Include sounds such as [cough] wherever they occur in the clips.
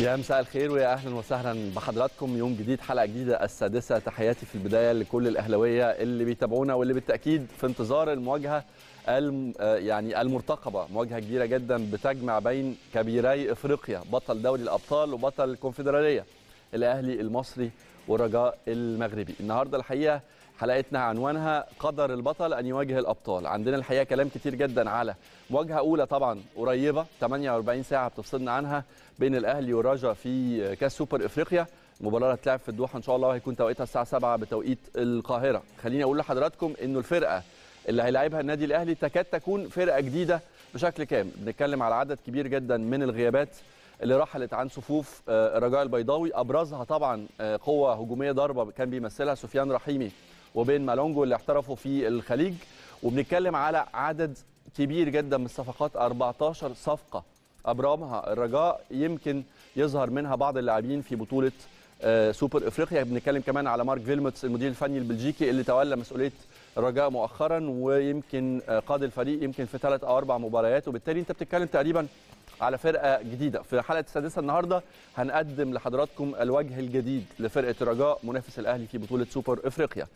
يا مساء الخير ويا اهلا وسهلا بحضراتكم يوم جديد حلقه جديده السادسه تحياتي في البدايه لكل الاهلاويه اللي بيتابعونا واللي بالتاكيد في انتظار المواجهه الم يعني المرتقبه مواجهه كبيره جدا بتجمع بين كبيري افريقيا بطل دوري الابطال وبطل الكونفدراليه الاهلي المصري والرجاء المغربي النهارده الحقيقه حلقتنا عنوانها قدر البطل ان يواجه الابطال عندنا الحقيقه كلام كتير جدا على مواجهه اولى طبعا قريبه 48 ساعه بتفصلنا عنها بين الاهلي ورجا في كاس سوبر افريقيا المباراه هتلعب في الدوحه ان شاء الله وهيكون توقيتها الساعه 7 بتوقيت القاهره خليني اقول لحضراتكم انه الفرقه اللي هيلاعبها النادي الاهلي تكاد تكون فرقه جديده بشكل كامل بنتكلم على عدد كبير جدا من الغيابات اللي رحلت عن صفوف آه، الرجاء البيضاوي ابرزها طبعا آه، قوه هجوميه ضربه كان بيمثلها سفيان رحيمي وبين مالونجو اللي احترفوا في الخليج وبنتكلم على عدد كبير جدا من الصفقات 14 صفقه ابرامها الرجاء يمكن يظهر منها بعض اللاعبين في بطوله آه، سوبر افريقيا بنتكلم كمان على مارك فيلموتس المدير الفني البلجيكي اللي تولى مسؤوليه الرجاء مؤخرا ويمكن آه، قاد الفريق يمكن في ثلاث او اربع مباريات وبالتالي انت بتتكلم تقريبا على فرقه جديده في حلقه السادسه النهارده هنقدم لحضراتكم الوجه الجديد لفرقه الرجاء منافس الاهلي في بطوله سوبر افريقيا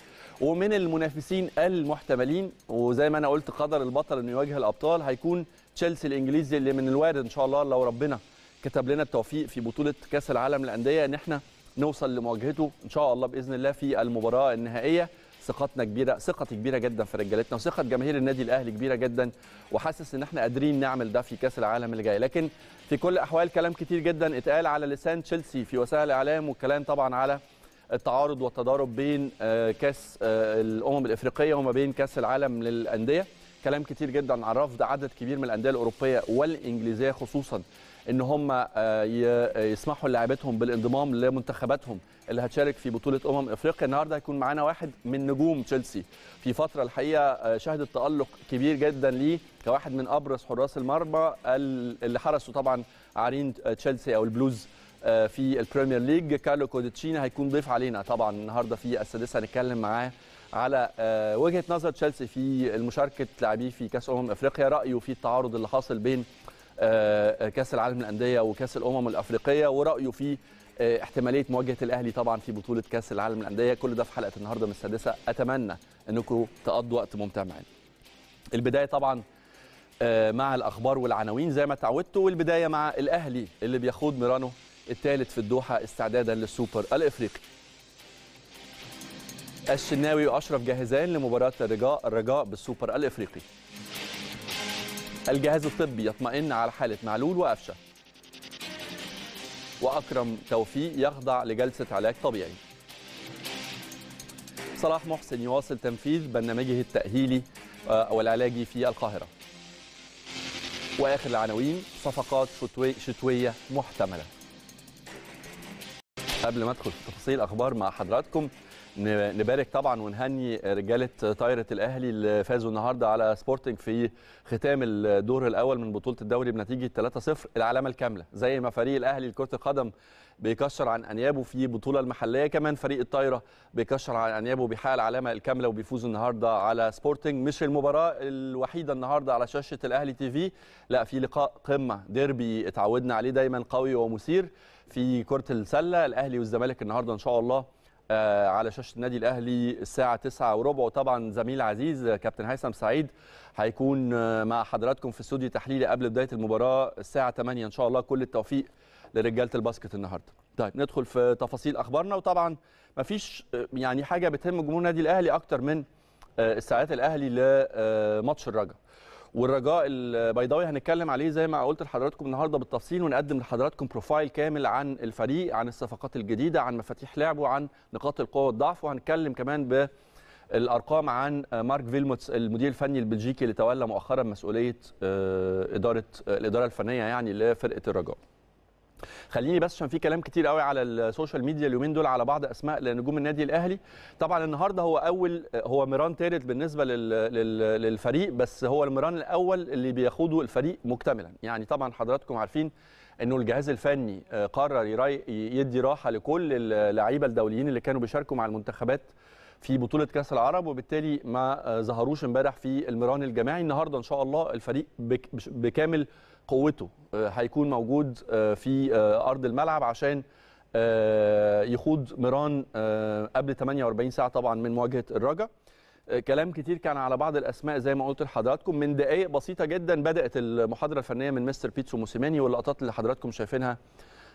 ومن المنافسين المحتملين وزي ما انا قلت قدر البطل انه يواجه الابطال هيكون تشيلسي الانجليزي اللي من الوارد ان شاء الله لو ربنا كتب لنا التوفيق في بطوله كاس العالم للانديه ان احنا نوصل لمواجهته ان شاء الله باذن الله في المباراه النهائيه ثقتنا كبيره ثقتي كبيره جدا في رجالتنا وثقه جماهير النادي الاهلي كبيره جدا وحاسس ان احنا قادرين نعمل ده في كاس العالم اللي جاي لكن في كل الاحوال كلام كتير جدا اتقال على لسان تشيلسي في وسائل الاعلام والكلام طبعا على التعارض والتضارب بين آه، كاس آه، الامم الافريقيه وما بين كاس العالم للانديه كلام كتير جدا عن رفض عدد كبير من الانديه الاوروبيه والانجليزيه خصوصا ان هم آه، آه، يسمحوا لاعبتهم بالانضمام لمنتخباتهم اللي هتشارك في بطوله امم افريقيا النهارده هيكون معانا واحد من نجوم تشيلسي في فتره الحقيقه آه، شهدت تالق كبير جدا ليه كواحد من ابرز حراس المرمى اللي حرسوا طبعا عرين تشيلسي او البلوز في البريمير ليج كارلو كوديتشينا هيكون ضيف علينا طبعا النهارده في السادسه هنتكلم معاه على آه، وجهه نظر تشيلسي في المشاركه لاعبيه في كاس امم افريقيا رايه في التعارض اللي حاصل بين آه، آه، كاس العالم للانديه وكاس الامم الافريقيه ورايه في احتماليه مواجهه الاهلي طبعا في بطوله كاس العالم للانديه كل ده في حلقه النهارده من السادسه اتمنى انكم تقضوا وقت ممتع معانا البدايه طبعا مع الاخبار والعناوين زي ما تعودتوا والبدايه مع الاهلي اللي بيخوض ميرانو الثالث في الدوحه استعدادا للسوبر الافريقي الشناوي واشرف جاهزان لمباراه الرجاء الرجاء بالسوبر الافريقي الجهاز الطبي يطمئن على حاله معلول وقفشه واكرم توفيق يخضع لجلسه علاج طبيعي صلاح محسن يواصل تنفيذ برنامجه التاهيلي آه، والعلاجي في القاهره واخر العناوين صفقات شتويه محتمله قبل ما ادخل في تفاصيل اخبار مع حضراتكم نبارك طبعا ونهني رجاله طايره الاهلي اللي فازوا النهارده على سبورتنج في ختام الدور الاول من بطوله الدوري بنتيجه 3-0 العلامه الكامله زي ما فريق الاهلي لكره القدم بيكشر عن انيابه في البطوله المحليه كمان فريق الطايره بيكشر عن انيابه بيحقق العلامه الكامله وبيفوز النهارده على سبورتنج مش المباراه الوحيده النهارده على شاشه الاهلي تي في لا في لقاء قمه ديربي اتعودنا عليه دايما قوي ومثير في كره السله الاهلي والزمالك النهارده ان شاء الله آه، على شاشه النادي الاهلي الساعه 9 وربع وطبعا زميل عزيز كابتن هيثم سعيد هيكون آه، مع حضراتكم في استوديو تحليلي قبل بدايه المباراه الساعه 8 ان شاء الله كل التوفيق لرجاله الباسكت النهارده طيب ندخل في تفاصيل اخبارنا وطبعا ما فيش آه، يعني حاجه بتهم جمهور النادي الاهلي اكتر من استعداد الاهلي لماتش الرجاء والرجاء البيضاوي هنتكلم عليه زي ما قلت لحضراتكم النهارده بالتفصيل ونقدم لحضراتكم بروفايل كامل عن الفريق عن الصفقات الجديده عن مفاتيح لعبه عن نقاط القوه والضعف وهنتكلم كمان ب الارقام عن مارك فيلموتس المدير الفني البلجيكي اللي تولى مؤخرا مسؤوليه آه، اداره آه، الاداره الفنيه يعني لفرقه الرجاء خليني بس عشان في كلام كتير قوي على السوشيال ميديا اليومين دول على بعض اسماء لنجوم النادي الاهلي طبعا النهارده هو اول هو ميران تالت بالنسبه للفريق بس هو الميران الاول اللي بيخوضه الفريق مكتملا يعني طبعا حضراتكم عارفين انه الجهاز الفني قرر يدي راحه لكل اللعيبه الدوليين اللي كانوا بيشاركوا مع المنتخبات في بطوله كاس العرب وبالتالي ما ظهروش امبارح في الميران الجماعي النهارده ان شاء الله الفريق بكامل قوته آه، هيكون موجود آه، في آه، ارض الملعب عشان يخوض ميران قبل 48 ساعه طبعا من مواجهه الرجا كلام كتير كان على بعض الاسماء زي ما قلت لحضراتكم من دقائق بسيطه جدا بدات المحاضره الفنيه من مستر بيتسو موسيماني واللقطات اللي حضراتكم شايفينها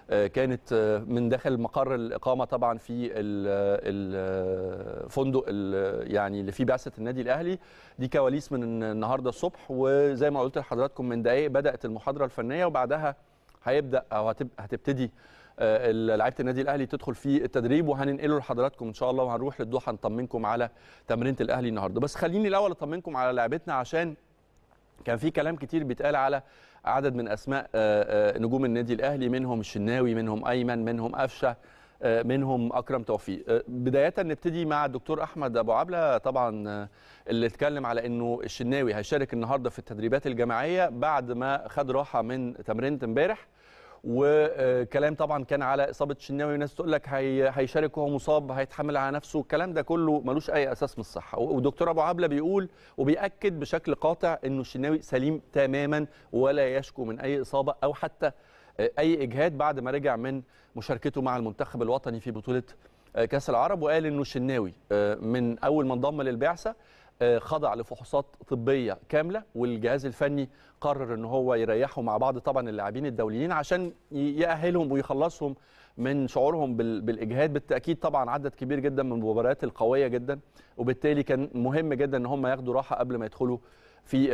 آه، كانت آه، من داخل مقر الاقامه طبعا في الفندق يعني اللي فيه بعثه النادي الاهلي دي كواليس من النهارده الصبح وزي ما قلت لحضراتكم من دقائق بدات المحاضره الفنيه وبعدها هيبدا او هتبتدي آه، لعيبه النادي الاهلي تدخل في التدريب وهننقله لحضراتكم ان شاء الله وهنروح للدوحه نطمنكم على تمرينه الاهلي النهارده بس خليني الاول اطمنكم على لعبتنا عشان كان في كلام كتير بيتقال على عدد من اسماء آه، آه، نجوم النادي الاهلي منهم الشناوي منهم ايمن منهم قفشه آه، منهم اكرم توفيق بدايه نبتدي مع الدكتور احمد ابو عبله طبعا اللي اتكلم على انه الشناوي هيشارك النهارده في التدريبات الجماعيه بعد ما خد راحه من تمرينه امبارح وكلام طبعا كان على اصابه الشناوي وناس تقول لك هيشارك وهو مصاب هيتحمل على نفسه الكلام ده كله ملوش اي اساس من الصحه ودكتور ابو عبله بيقول وبياكد بشكل قاطع انه الشناوي سليم تماما ولا يشكو من اي اصابه او حتى اي اجهاد بعد ما رجع من مشاركته مع المنتخب الوطني في بطوله كاس العرب وقال انه الشناوي آه، من اول ما انضم للبعثه آه، خضع لفحوصات طبيه كامله والجهاز الفني قرر ان هو يريحه مع بعض طبعا اللاعبين الدوليين عشان يأهلهم ويخلصهم من شعورهم بالاجهاد بالتاكيد طبعا عدد كبير جدا من المباريات القويه جدا وبالتالي كان مهم جدا ان هم ياخدوا راحه قبل ما يدخلوا في آه،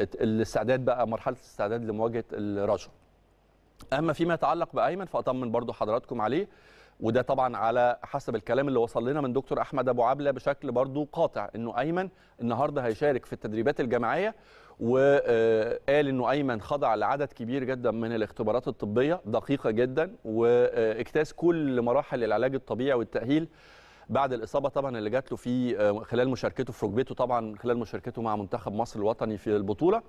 آه، الاستعداد بقى مرحله الاستعداد لمواجهه الرجل. اما فيما يتعلق بايمن فاطمن برضو حضراتكم عليه وده طبعا على حسب الكلام اللي وصل لنا من دكتور احمد ابو عبله بشكل برضو قاطع انه ايمن النهارده هيشارك في التدريبات الجماعيه وقال انه ايمن خضع لعدد كبير جدا من الاختبارات الطبيه دقيقه جدا واجتاز كل مراحل العلاج الطبيعي والتاهيل بعد الاصابه طبعا اللي جات له في آه، خلال مشاركته في ركبته طبعا خلال مشاركته مع منتخب مصر الوطني في البطوله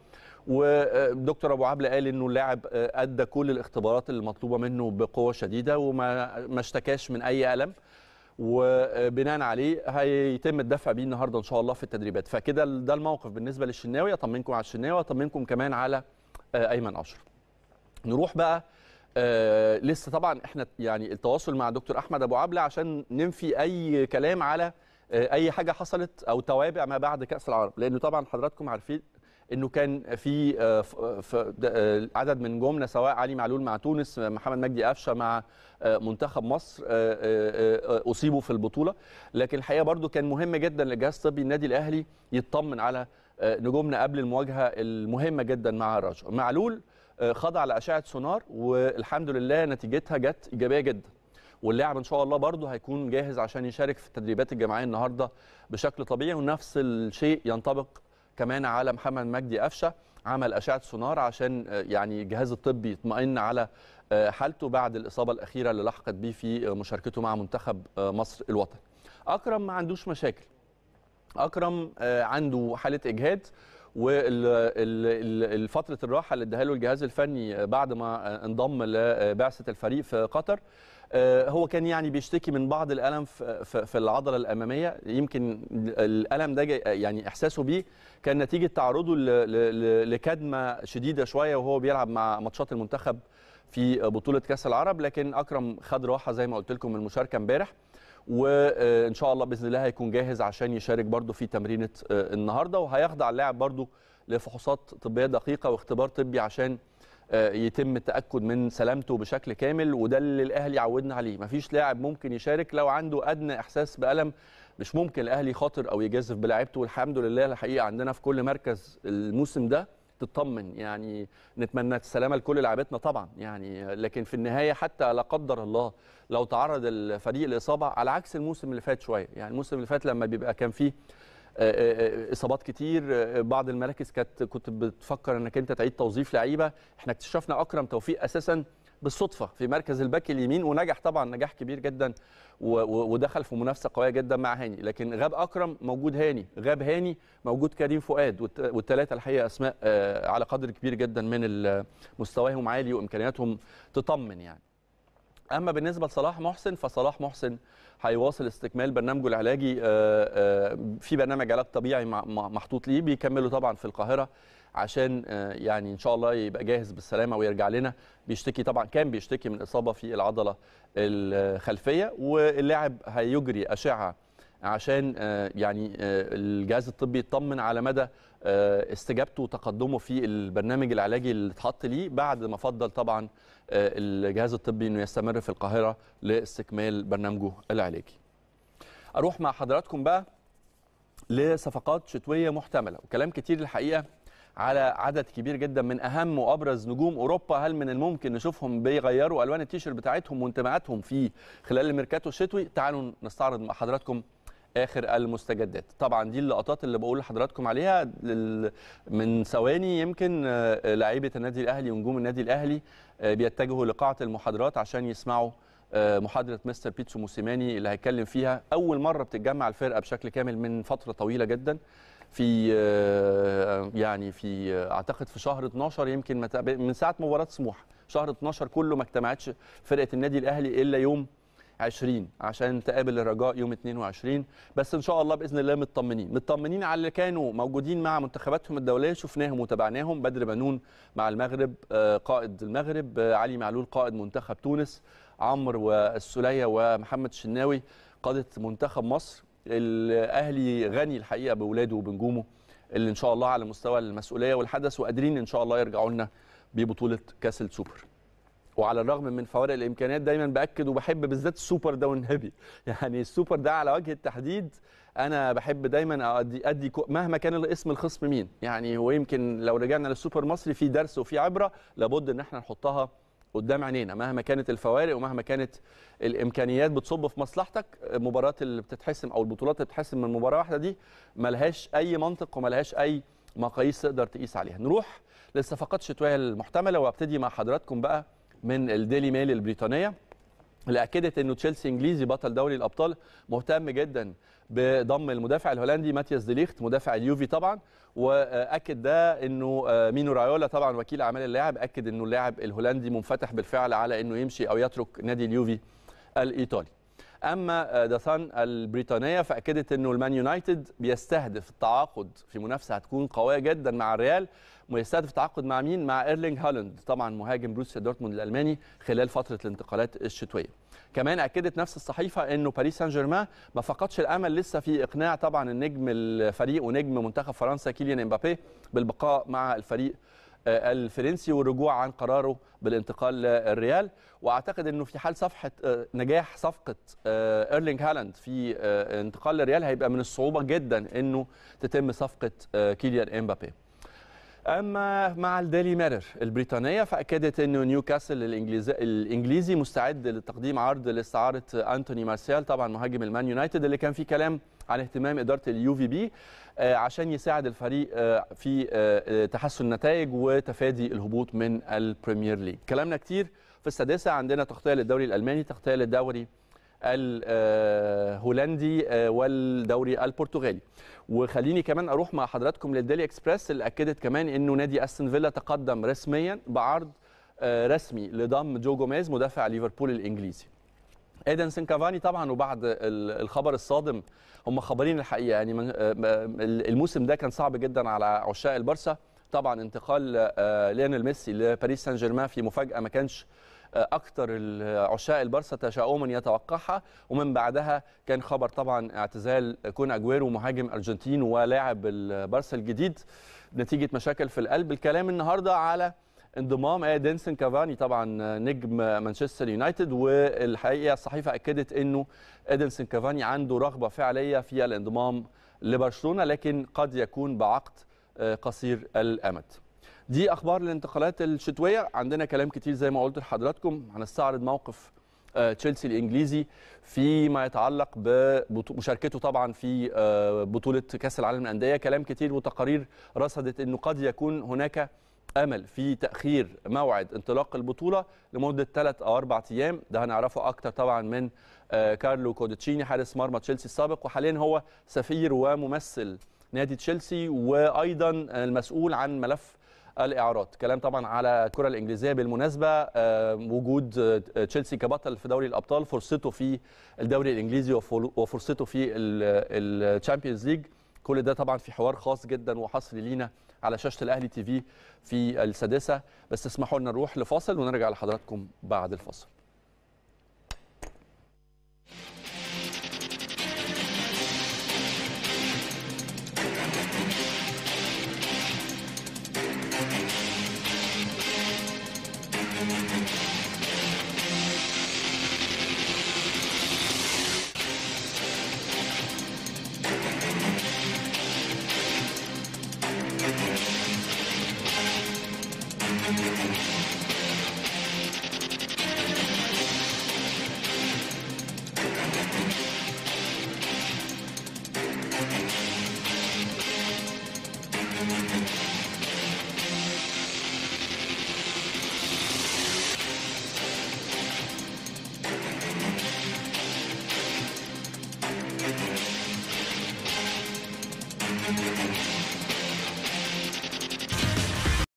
ودكتور آه، ابو عبله قال انه اللاعب آه، ادى كل الاختبارات المطلوبه منه بقوه شديده وما ما اشتكاش من اي الم وبناء عليه هيتم الدفع بيه النهارده ان شاء الله في التدريبات فكده ده الموقف بالنسبه للشناوي اطمنكم على الشناوي واطمنكم كمان على ايمن اشرف نروح بقى آه لسه طبعا احنا يعني التواصل مع دكتور احمد ابو عبله عشان ننفي اي كلام على آه اي حاجه حصلت او توابع ما بعد كاس العرب لانه طبعا حضراتكم عارفين انه كان في آه، آه، عدد من جمله سواء علي معلول مع تونس محمد مجدي قفشه مع آه، منتخب مصر اصيبوا في البطوله لكن الحقيقه برضو كان مهم جدا للجهاز الطبي النادي الاهلي يطمن على نجومنا قبل المواجهه المهمه جدا مع الرجاء معلول خضع لاشعه سونار والحمد لله نتيجتها جت ايجابيه جدا واللاعب ان شاء الله برضه هيكون جاهز عشان يشارك في التدريبات الجماعيه النهارده بشكل طبيعي ونفس الشيء ينطبق كمان على محمد مجدي قفشه عمل اشعه سونار عشان آه، يعني الجهاز الطبي يطمئن على آه، حالته بعد الاصابه الاخيره اللي لحقت بيه في آه، مشاركته مع منتخب مصر الوطني. اكرم ما عندوش مشاكل. اكرم عنده حاله اجهاد والفتره الراحه اللي اداها له الجهاز الفني بعد ما انضم لبعثه الفريق في قطر آه، هو كان يعني بيشتكي من بعض الالم في العضله الاماميه يمكن الالم ده يعني احساسه بيه كان نتيجه تعرضه لكدمه شديده شويه وهو بيلعب مع ماتشات المنتخب في بطوله كاس العرب لكن اكرم خد راحه زي ما قلت لكم من المشاركه امبارح وان شاء الله باذن الله هيكون جاهز عشان يشارك برده في تمرينه آه، النهارده وهيخضع اللاعب برده لفحوصات طبيه دقيقه واختبار طبي عشان آه، يتم التاكد من سلامته بشكل كامل وده اللي الاهلي عودنا عليه مفيش لاعب ممكن يشارك لو عنده ادنى احساس بالم مش ممكن الاهلي يخاطر او يجازف بلاعبته والحمد لله الحقيقه عندنا في كل مركز الموسم ده تطمن يعني نتمنى السلامه لكل لاعبتنا طبعا يعني لكن في النهايه حتى لا قدر الله لو تعرض الفريق لاصابه على عكس الموسم اللي فات شويه يعني الموسم اللي فات لما بيبقى كان فيه آه، آه، آه، اصابات كتير بعض المراكز كانت كنت بتفكر انك انت تعيد توظيف لعيبه احنا اكتشفنا اكرم توفيق اساسا بالصدفه في مركز الباك اليمين ونجح طبعا نجاح كبير جدا ودخل في منافسه قويه جدا مع هاني لكن غاب اكرم موجود هاني غاب هاني موجود كريم فؤاد والثلاثه الحقيقه اسماء على قدر كبير جدا من مستواهم عالي وامكانياتهم تطمن يعني اما بالنسبه لصلاح محسن فصلاح محسن هيواصل استكمال برنامجه العلاجي آه، آه، في برنامج علاج طبيعي محطوط ليه بيكمله طبعا في القاهره عشان آه، يعني ان شاء الله يبقى جاهز بالسلامه ويرجع لنا بيشتكي طبعا كان بيشتكي من اصابه في العضله الخلفيه واللاعب هيجري اشعه عشان يعني الجهاز الطبي يطمن على مدى استجابته وتقدمه في البرنامج العلاجي اللي اتحط ليه بعد ما فضل طبعا آه، الجهاز الطبي انه يستمر في القاهره لاستكمال برنامجه العلاجي. اروح مع حضراتكم بقى لصفقات شتويه محتمله وكلام كتير الحقيقه على عدد كبير جدا من اهم وابرز نجوم اوروبا هل من الممكن نشوفهم بيغيروا الوان التيشيرت بتاعتهم وانتماءاتهم في خلال الميركاتو الشتوي تعالوا نستعرض مع حضراتكم اخر المستجدات طبعا دي اللقطات اللي بقول لحضراتكم عليها من ثواني يمكن آه، لعيبه النادي الاهلي ونجوم النادي الاهلي آه، بيتجهوا لقاعه المحاضرات عشان يسمعوا آه، محاضره مستر بيتسو موسيماني اللي هيتكلم فيها اول مره بتتجمع الفرقه بشكل كامل من فتره طويله جدا في يعني في اعتقد في شهر 12 يمكن من ساعه مباراه سموحه شهر 12 كله ما اجتمعتش فرقه النادي الاهلي الا يوم 20 عشان تقابل الرجاء يوم 22 بس ان شاء الله باذن الله مطمنين مطمنين على اللي كانوا موجودين مع منتخباتهم الدوليه شفناهم وتابعناهم بدر بنون مع المغرب آه، قائد المغرب آه، علي معلول قائد منتخب تونس عمرو والسليه ومحمد الشناوي قاده منتخب مصر الاهلي غني الحقيقه باولاده وبنجومه اللي ان شاء الله على مستوى المسؤوليه والحدث وقادرين ان شاء الله يرجعوا لنا ببطوله كاس السوبر وعلى الرغم من فوارق الامكانيات دايما باكد وبحب بالذات السوبر ده والنبي [laughs] يعني السوبر ده على وجه التحديد انا بحب دايما ادي ادي مهما كان الاسم الخصم مين يعني هو يمكن لو رجعنا للسوبر المصري في درس وفي عبره لابد ان احنا نحطها قدام عينينا مهما كانت الفوارق ومهما كانت الامكانيات بتصب في مصلحتك المباراه اللي بتتحسم او البطولات اللي بتتحسم من مباراه واحده دي ملهاش اي منطق وملهاش اي مقاييس تقدر تقيس عليها نروح للصفقات الشتويه المحتمله وابتدي مع حضراتكم بقى من الديلي ميل البريطانيه اللي اكدت انه تشيلسي انجليزي بطل دوري الابطال مهتم جدا بضم المدافع الهولندي ماتياس ديليخت مدافع اليوفي طبعا واكد ده انه آه، مينو رايولا طبعا وكيل اعمال اللاعب اكد انه اللاعب الهولندي منفتح بالفعل على انه يمشي او يترك نادي اليوفي الايطالي اما ذا آه، البريطانيه فاكدت انه المان يونايتد بيستهدف التعاقد في منافسه هتكون قويه جدا مع الريال ويستهدف تعاقد مع مين؟ مع ايرلينج هالاند طبعا مهاجم بروسيا دورتموند الالماني خلال فتره الانتقالات الشتويه. كمان اكدت نفس الصحيفه انه باريس سان جيرمان ما فقدش الامل لسه في اقناع طبعا النجم الفريق ونجم منتخب فرنسا كيليان امبابي بالبقاء مع الفريق آه، الفرنسي والرجوع عن قراره بالانتقال للريال واعتقد انه في حال صفحه آه، نجاح صفقه آه، ايرلينج هالاند في انتقال للريال هيبقى من الصعوبه جدا انه تتم صفقه كيليان امبابي أما مع الدالي ميرر البريطانية فأكدت أن نيوكاسل الإنجليزي, الإنجليزي مستعد لتقديم عرض لاستعارة أنتوني مارسيال طبعا مهاجم المان يونايتد اللي كان في كلام عن اهتمام إدارة اليو في بي آه، عشان يساعد الفريق آه، في آه، تحسن النتائج وتفادي الهبوط من البريمير ليج كلامنا كتير في السادسة عندنا تغطية للدوري الألماني تغطية للدوري الهولندي والدوري البرتغالي وخليني كمان اروح مع حضراتكم للديلي اكسبريس اللي اكدت كمان انه نادي استون فيلا تقدم رسميا بعرض آه، رسمي لضم جو جوميز مدافع ليفربول الانجليزي ايدنسون كافاني طبعا وبعد الخبر الصادم هم خبرين الحقيقه يعني آه، آه، الموسم ده كان صعب جدا على عشاق البارسا طبعا انتقال ليونيل ميسي لباريس سان جيرمان في مفاجاه ما كانش اكثر عشاق البرسا تشاؤما يتوقعها ومن بعدها كان خبر طبعا اعتزال كون اجويرو مهاجم ارجنتين ولاعب البرسا الجديد نتيجه مشاكل في القلب الكلام النهارده على انضمام ادينسون كافاني طبعا نجم مانشستر يونايتد والحقيقه الصحيفه اكدت انه ادينسون كافاني عنده رغبه فعليه في الانضمام لبرشلونه لكن قد يكون بعقد قصير الامد دي اخبار الانتقالات الشتويه عندنا كلام كتير زي ما قلت لحضراتكم هنستعرض موقف آه، تشيلسي الانجليزي فيما يتعلق بمشاركته طبعا في آه، بطوله كاس العالم للانديه كلام كتير وتقارير رصدت انه قد يكون هناك امل في تاخير موعد انطلاق البطوله لمده 3 او 4 ايام ده هنعرفه اكتر طبعا من آه، كارلو كودتشيني حارس مرمى تشيلسي السابق وحاليا هو سفير وممثل نادي تشيلسي وايضا المسؤول عن ملف الاعارات كلام طبعا على الكره الانجليزيه بالمناسبه آه، وجود آه، تشيلسي كبطل في دوري الابطال فرصته في الدوري الانجليزي وفرصته في الشامبيونز ليج كل ده طبعا في حوار خاص جدا وحصري لينا على شاشه الاهلي تي في في السادسه بس اسمحوا لنا نروح لفاصل ونرجع لحضراتكم بعد الفاصل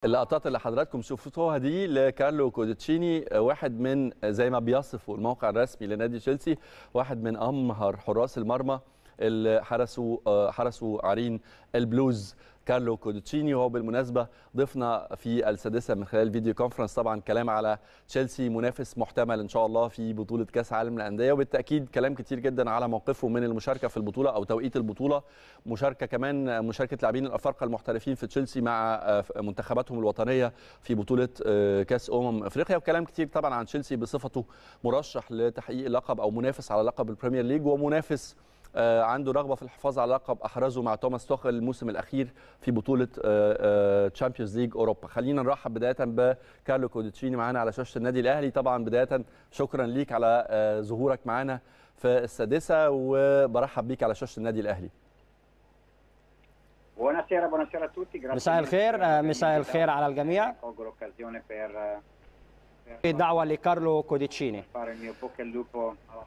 اللقطات اللي حضراتكم شفتوها دي لكارلو كودتشيني واحد من زي ما بيصفوا الموقع الرسمي لنادي تشيلسي واحد من امهر حراس المرمى اللي حرسوا آه، حرسوا عرين البلوز كارلو كودوتشيني وهو بالمناسبة ضفنا في السادسة من خلال فيديو كونفرنس طبعا كلام على تشيلسي منافس محتمل إن شاء الله في بطولة كأس عالم الأندية وبالتأكيد كلام كتير جدا على موقفه من المشاركة في البطولة أو توقيت البطولة مشاركة كمان مشاركة لاعبين الأفارقة المحترفين في تشيلسي مع آه، منتخباتهم الوطنية في بطولة آه، كأس أمم أفريقيا وكلام كتير طبعا عن تشيلسي بصفته مرشح لتحقيق لقب أو منافس على لقب البريمير ليج ومنافس آه، عنده رغبه في الحفاظ على لقب احرزه مع توماس توخل الموسم الاخير في بطوله تشامبيونز آه، ليج آه، اوروبا خلينا نرحب بدايه بكارلو كوديتشيني معانا على شاشه النادي الاهلي طبعا بدايه شكرا ليك على ظهورك معانا في السادسه وبرحب بيك على شاشه النادي الاهلي مساء الخير مساء الخير على الجميع دعوة لكارلو كوديتشيني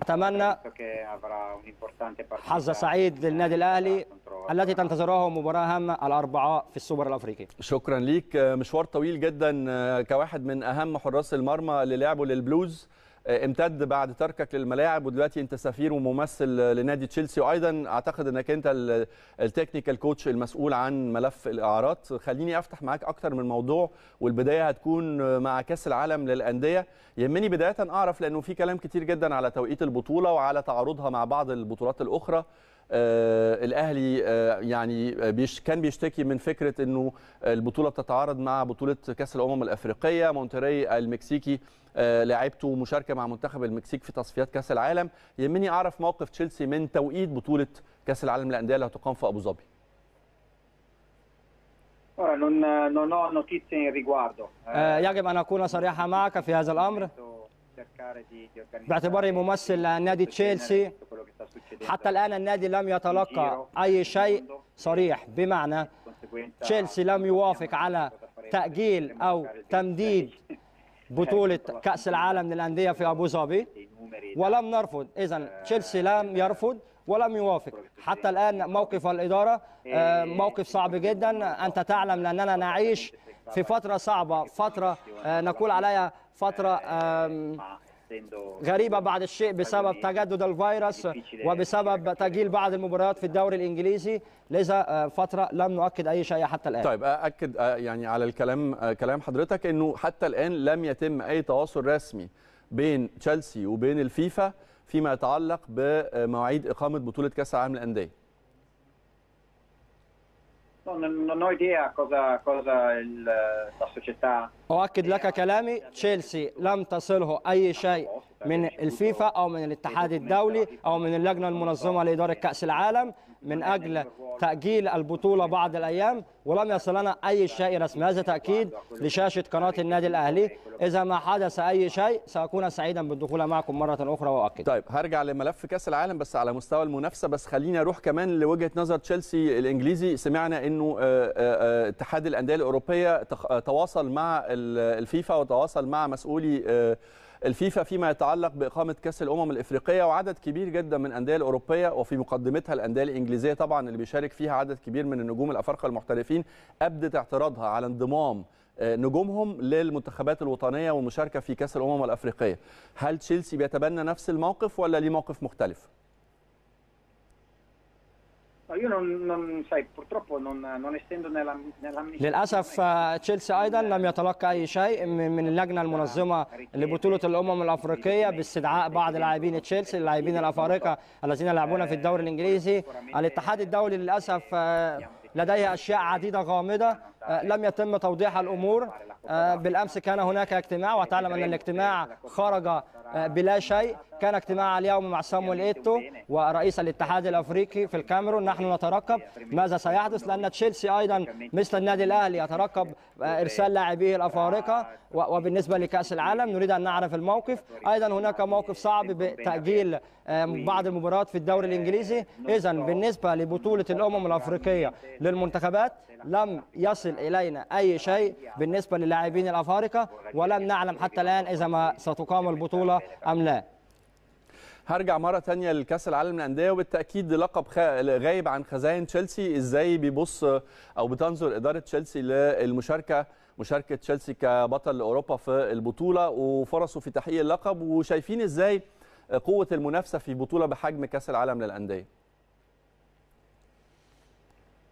أتمنى حظ سعيد للنادي الأهلي التي تنتظره مباراة هامة الأربعاء في السوبر الأفريقي شكرا ليك مشوار طويل جدا آه، كواحد من أهم حراس المرمى اللي لعبوا للبلوز آه، امتد بعد تركك للملاعب ودلوقتي انت سفير وممثل لنادي تشيلسي وايضا اعتقد انك انت التكنيكال كوتش المسؤول عن ملف الاعارات خليني افتح معاك اكتر من موضوع والبدايه هتكون مع كاس العالم للانديه يهمني بدايه اعرف لانه في كلام كتير جدا على توقيت البطوله وعلى تعارضها مع بعض البطولات الاخرى الاهلي يعني بيش كان بيشتكي من فكره انه البطوله بتتعارض مع بطوله كاس الامم الافريقيه مونتري المكسيكي لاعبته مشاركه مع منتخب المكسيك في تصفيات كاس العالم يهمني اعرف موقف تشيلسي من توقيت بطوله كاس العالم للانديه اللي هتقام في ابو ظبي يجب ان اكون صريحه معك في هذا الامر باعتباري ممثل نادي تشيلسي حتى الآن النادي لم يتلقى أي شيء e صريح بمعنى تشيلسي لم يوافق على تأجيل أو تمديد [laughs] بطولة كأس العالم للأندية في أبو ظبي ولم نرفض إذا eh, تشيلسي لم يرفض ولم يوافق حتى الآن موقف الإدارة e آه، موقف صعب جدا أنت تعلم لأننا نعيش في فترة صعبة فترة آه، نقول عليها فترة آه، آه، غريبة بعد الشيء بسبب تجدد الفيروس وبسبب تأجيل بعض المباريات في الدوري الإنجليزي لذا آه، فترة لم نؤكد أي شيء حتى الآن طيب أكد يعني على الكلام كلام حضرتك أنه حتى الآن لم يتم أي تواصل رسمي بين تشيلسي وبين الفيفا فيما يتعلق بمواعيد إقامة بطولة كأس العالم للأندية non, ho idea cosa, cosa il, la società أؤكد لك كلامي تشيلسي لم تصله أي شيء من الفيفا أو من الاتحاد الدولي أو من اللجنة المنظمة لإدارة كأس العالم من أجل تأجيل البطولة بعض الأيام ولم يصلنا أي شيء رسمي هذا تأكيد لشاشة قناة النادي الأهلي إذا ما حدث أي شيء سأكون سعيدا بالدخول معكم مرة أخرى وأؤكد طيب هرجع لملف كأس العالم بس على مستوى المنافسة بس خليني أروح كمان لوجهة نظر تشيلسي الإنجليزي سمعنا أنه آه، آه، آه، اتحاد الأندية الأوروبية تواصل مع الفيفا وتواصل مع مسؤولي الفيفا فيما يتعلق باقامه كاس الامم الافريقيه وعدد كبير جدا من الانديه الاوروبيه وفي مقدمتها الانديه الانجليزيه طبعا اللي بيشارك فيها عدد كبير من النجوم الافارقه المحترفين ابدت اعتراضها على انضمام آه، نجومهم للمنتخبات الوطنيه والمشاركه في كاس الامم الافريقيه هل تشيلسي بيتبنى نفس الموقف ولا ليه موقف مختلف io non, non, sai purtroppo non, non essendo nella, nell'amnistia للاسف تشيلسي ايضا لم يتلقى اي شيء من اللجنه المنظمه لبطوله الامم الافريقيه باستدعاء بعض لاعبين تشيلسي اللاعبين الافارقه الذين يلعبون في الدوري الانجليزي الاتحاد الدولي للاسف لديه اشياء عديده غامضه لم يتم توضيح الامور بالامس كان هناك اجتماع وتعلم ان الاجتماع خرج بلا شيء كان اجتماع اليوم مع سامويل ايتو ورئيس الاتحاد الافريقي في الكاميرون نحن نترقب ماذا سيحدث لان تشيلسي ايضا مثل النادي الاهلي يترقب ارسال لاعبيه الافارقه وبالنسبه لكاس العالم نريد ان نعرف الموقف ايضا هناك موقف صعب بتاجيل بعض المباريات في الدوري الانجليزي اذا بالنسبه لبطوله الامم الافريقيه للمنتخبات لم يصل الينا اي شيء بالنسبه للاعبين الافارقه ولم نعلم حتى الان اذا ما ستقام البطوله ام لا هرجع مره ثانيه لكاس العالم للانديه وبالتاكيد لقب غايب عن خزائن تشيلسي ازاي بيبص او بتنظر اداره تشيلسي للمشاركه مشاركه تشيلسي كبطل اوروبا في البطوله وفرصه في تحقيق اللقب وشايفين ازاي قوه المنافسه في بطوله بحجم كاس العالم للانديه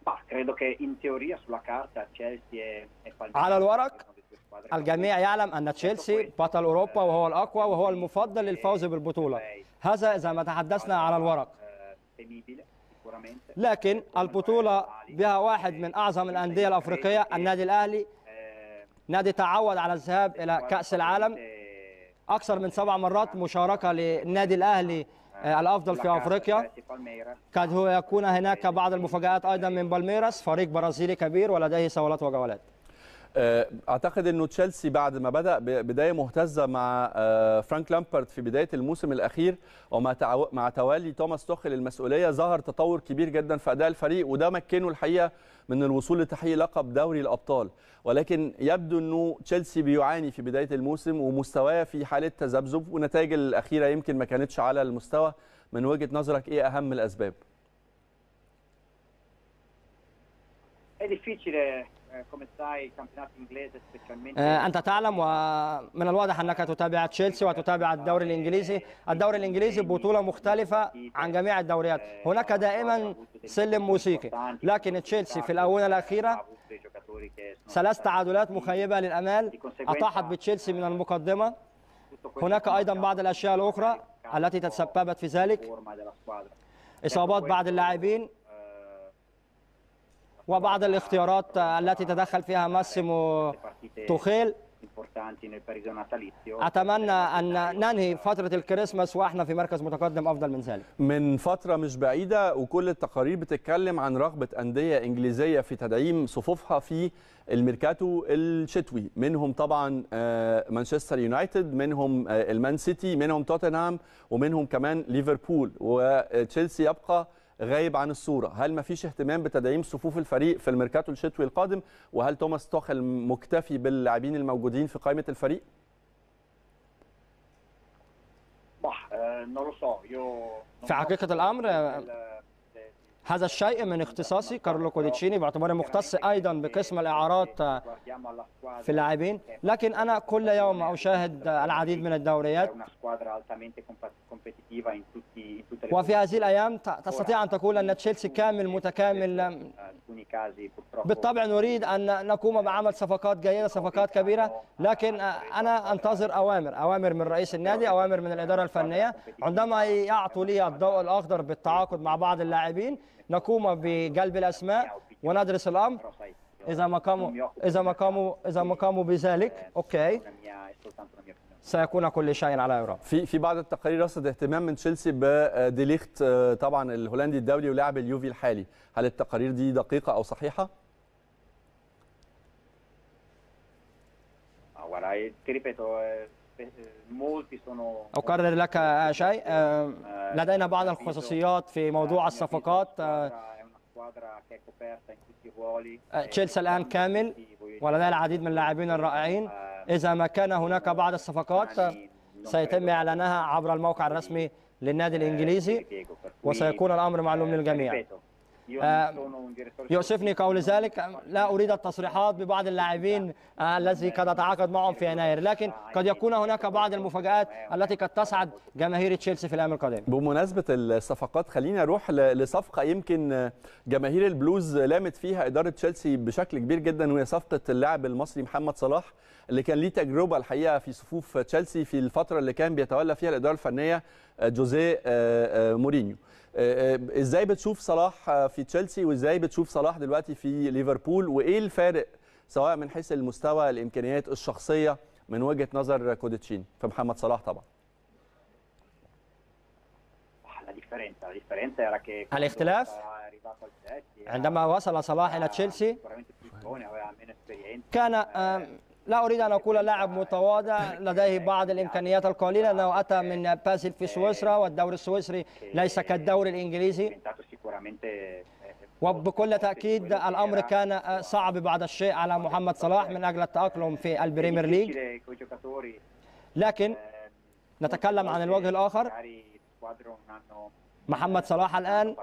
e على الورق الجميع يعلم ان تشيلسي بطل اوروبا وهو الاقوى وهو المفضل للفوز بالبطوله هذا إذا ما تحدثنا على الورق لكن البطولة بها واحد من أعظم الأندية الأفريقية النادي الأهلي نادي تعود على الذهاب إلى كأس العالم أكثر من سبع مرات مشاركة للنادي الأهلي آه، الأفضل في أفريقيا قد هو يكون هناك بعض المفاجآت أيضا من بالميراس فريق برازيلي كبير ولديه سوالات وجولات آه، اعتقد انه تشيلسي بعد ما بدا بدايه مهتزه مع آه، فرانك لامبرت في بدايه الموسم الاخير ومع مع توالي توماس توخل المسؤوليه ظهر تطور كبير جدا في اداء الفريق وده مكنه الحقيقه من الوصول لتحقيق لقب دوري الابطال ولكن يبدو انه تشيلسي بيعاني في بدايه الموسم ومستواه في حاله تذبذب والنتائج الاخيره يمكن ما كانتش على المستوى من وجهه نظرك ايه اهم الاسباب؟ come sai il campionato inglese specialmente انت تعلم ومن الواضح انك تتابع تشيلسي وتتابع الدوري الانجليزي الدوري الانجليزي بطوله مختلفه عن جميع الدوريات هناك دائما سلم موسيقي لكن تشيلسي في الاونه الاخيره ثلاث تعادلات مخيبه للامال اطاحت بتشيلسي من المقدمه هناك ايضا بعض الاشياء الاخرى التي تسببت في ذلك اصابات بعض اللاعبين وبعض الاختيارات التي تدخل فيها ماسيمو توخيل أتمنى أن ننهي فترة الكريسماس وإحنا في مركز متقدم أفضل من ذلك من فترة مش بعيدة وكل التقارير بتتكلم عن رغبة أندية إنجليزية في تدعيم صفوفها في الميركاتو الشتوي منهم طبعا آه، مانشستر يونايتد منهم آه، المان سيتي منهم توتنهام ومنهم كمان ليفربول وتشيلسي يبقى غايب عن الصوره هل ما فيش اهتمام بتدعيم صفوف الفريق في الميركاتو الشتوي القادم وهل توماس توخل مكتفي باللاعبين الموجودين في قائمه الفريق آه، في حقيقه الامر آه، هذا الشيء من اختصاصي كارلو كوديتشيني باعتباره مختص ايضا بقسم الاعارات آه، في اللاعبين لكن انا كل يوم اشاهد العديد من الدوريات وفي هذه الايام تستطيع ان تقول ان تشيلسي كامل متكامل بالطبع نريد ان نقوم بعمل صفقات جيده صفقات كبيره لكن آه، انا انتظر اوامر اوامر من رئيس النادي اوامر من الاداره الفنيه عندما يعطوا لي الضوء الاخضر بالتعاقد مع بعض اللاعبين نقوم بجلب الاسماء وندرس الامر اذا ما قاموا اذا ما قاموا اذا ما قاموا بذلك اوكي سيكون كل شيء على اوروبا في في بعض التقارير رصد اهتمام من تشيلسي بديليخت آه، طبعا الهولندي الدولي ولاعب اليوفي الحالي هل التقارير دي دقيقه او صحيحه أكرر لك آه، شيء آه، آه، لدينا بعض الخصوصيات في موضوع يعني الصفقات يعني تشيلسي الآن كامل ولدينا العديد من اللاعبين الرائعين إذا ما كان هناك بعض الصفقات يعني سيتم إعلانها عبر الموقع الرسمي للنادي الإنجليزي وسيكون الأمر معلوم للجميع يؤسفني آه، قول ذلك لا أريد التصريحات ببعض اللاعبين آه، الذي قد أتعاقد معهم في يناير لكن قد يكون هناك بعض المفاجآت التي قد تسعد جماهير تشيلسي في الأيام القادمة بمناسبة الصفقات خليني أروح لصفقة يمكن جماهير البلوز لامت فيها إدارة تشيلسي بشكل كبير جدا وهي صفقة اللاعب المصري محمد صلاح اللي كان ليه تجربة الحقيقة في صفوف تشيلسي في الفترة اللي كان بيتولى فيها الإدارة الفنية آه، جوزيه مورينيو آه، آه، ازاي بتشوف صلاح آه، في تشيلسي وازاي بتشوف صلاح دلوقتي في ليفربول وايه الفارق سواء من حيث المستوى الامكانيات الشخصيه من وجهه نظر كوديتشين في محمد صلاح طبعا الاختلاف عندما وصل صلاح الى تشيلسي كان لا أريد أن أقول لاعب متواضع لديه بعض الإمكانيات القليلة أنه أتى من باسل في سويسرا والدوري السويسري ليس كالدوري الإنجليزي وبكل تأكيد الأمر كان صعب بعض الشيء على محمد صلاح من أجل التأقلم في البريمير ليج لكن نتكلم عن الوجه الآخر محمد صلاح الآن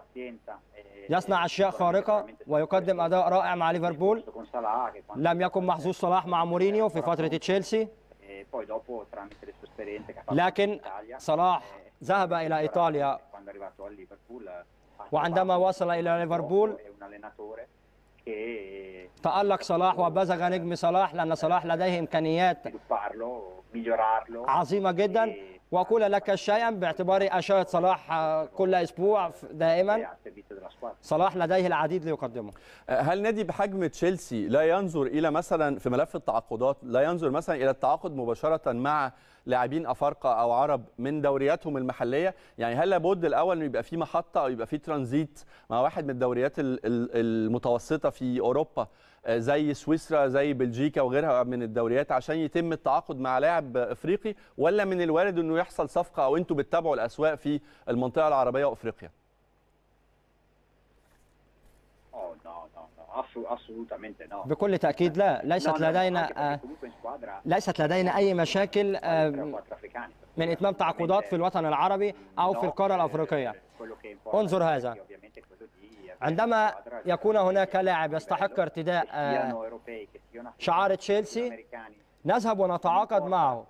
يصنع أشياء خارقة ويقدم أداء رائع مع ليفربول لم يكن محظوظ صلاح مع مورينيو في فترة تشيلسي لكن صلاح ذهب إلى إيطاليا وعندما وصل إلى ليفربول تألق صلاح وبزغ نجم صلاح لأن صلاح لديه إمكانيات عظيمة جدا واقول لك شيئا باعتباري اشاهد صلاح آه، كل اسبوع دائما صلاح لديه العديد ليقدمه آه، هل نادي بحجم تشيلسي لا ينظر الى مثلا في ملف التعاقدات لا ينظر مثلا الى التعاقد مباشره مع لاعبين افارقه او عرب من دورياتهم المحليه يعني هل لابد الاول انه يبقى في محطه او يبقى في ترانزيت مع واحد من الدوريات المتوسطه في اوروبا آه، زي سويسرا زي بلجيكا وغيرها من الدوريات عشان يتم التعاقد مع لاعب افريقي ولا من الوارد انه يحصل صفقه او انتم بتتابعوا الاسواق في المنطقه العربيه وافريقيا؟ آه، نعم، نعم، نعم. بكل تأكيد لا ليست لدينا آه، ليست لدينا أي مشاكل من إتمام تعاقدات في الوطن العربي أو في القارة الأفريقية انظر هذا عندما يكون هناك لاعب يستحق ارتداء آه، شعار تشيلسي نذهب ونتعاقد معه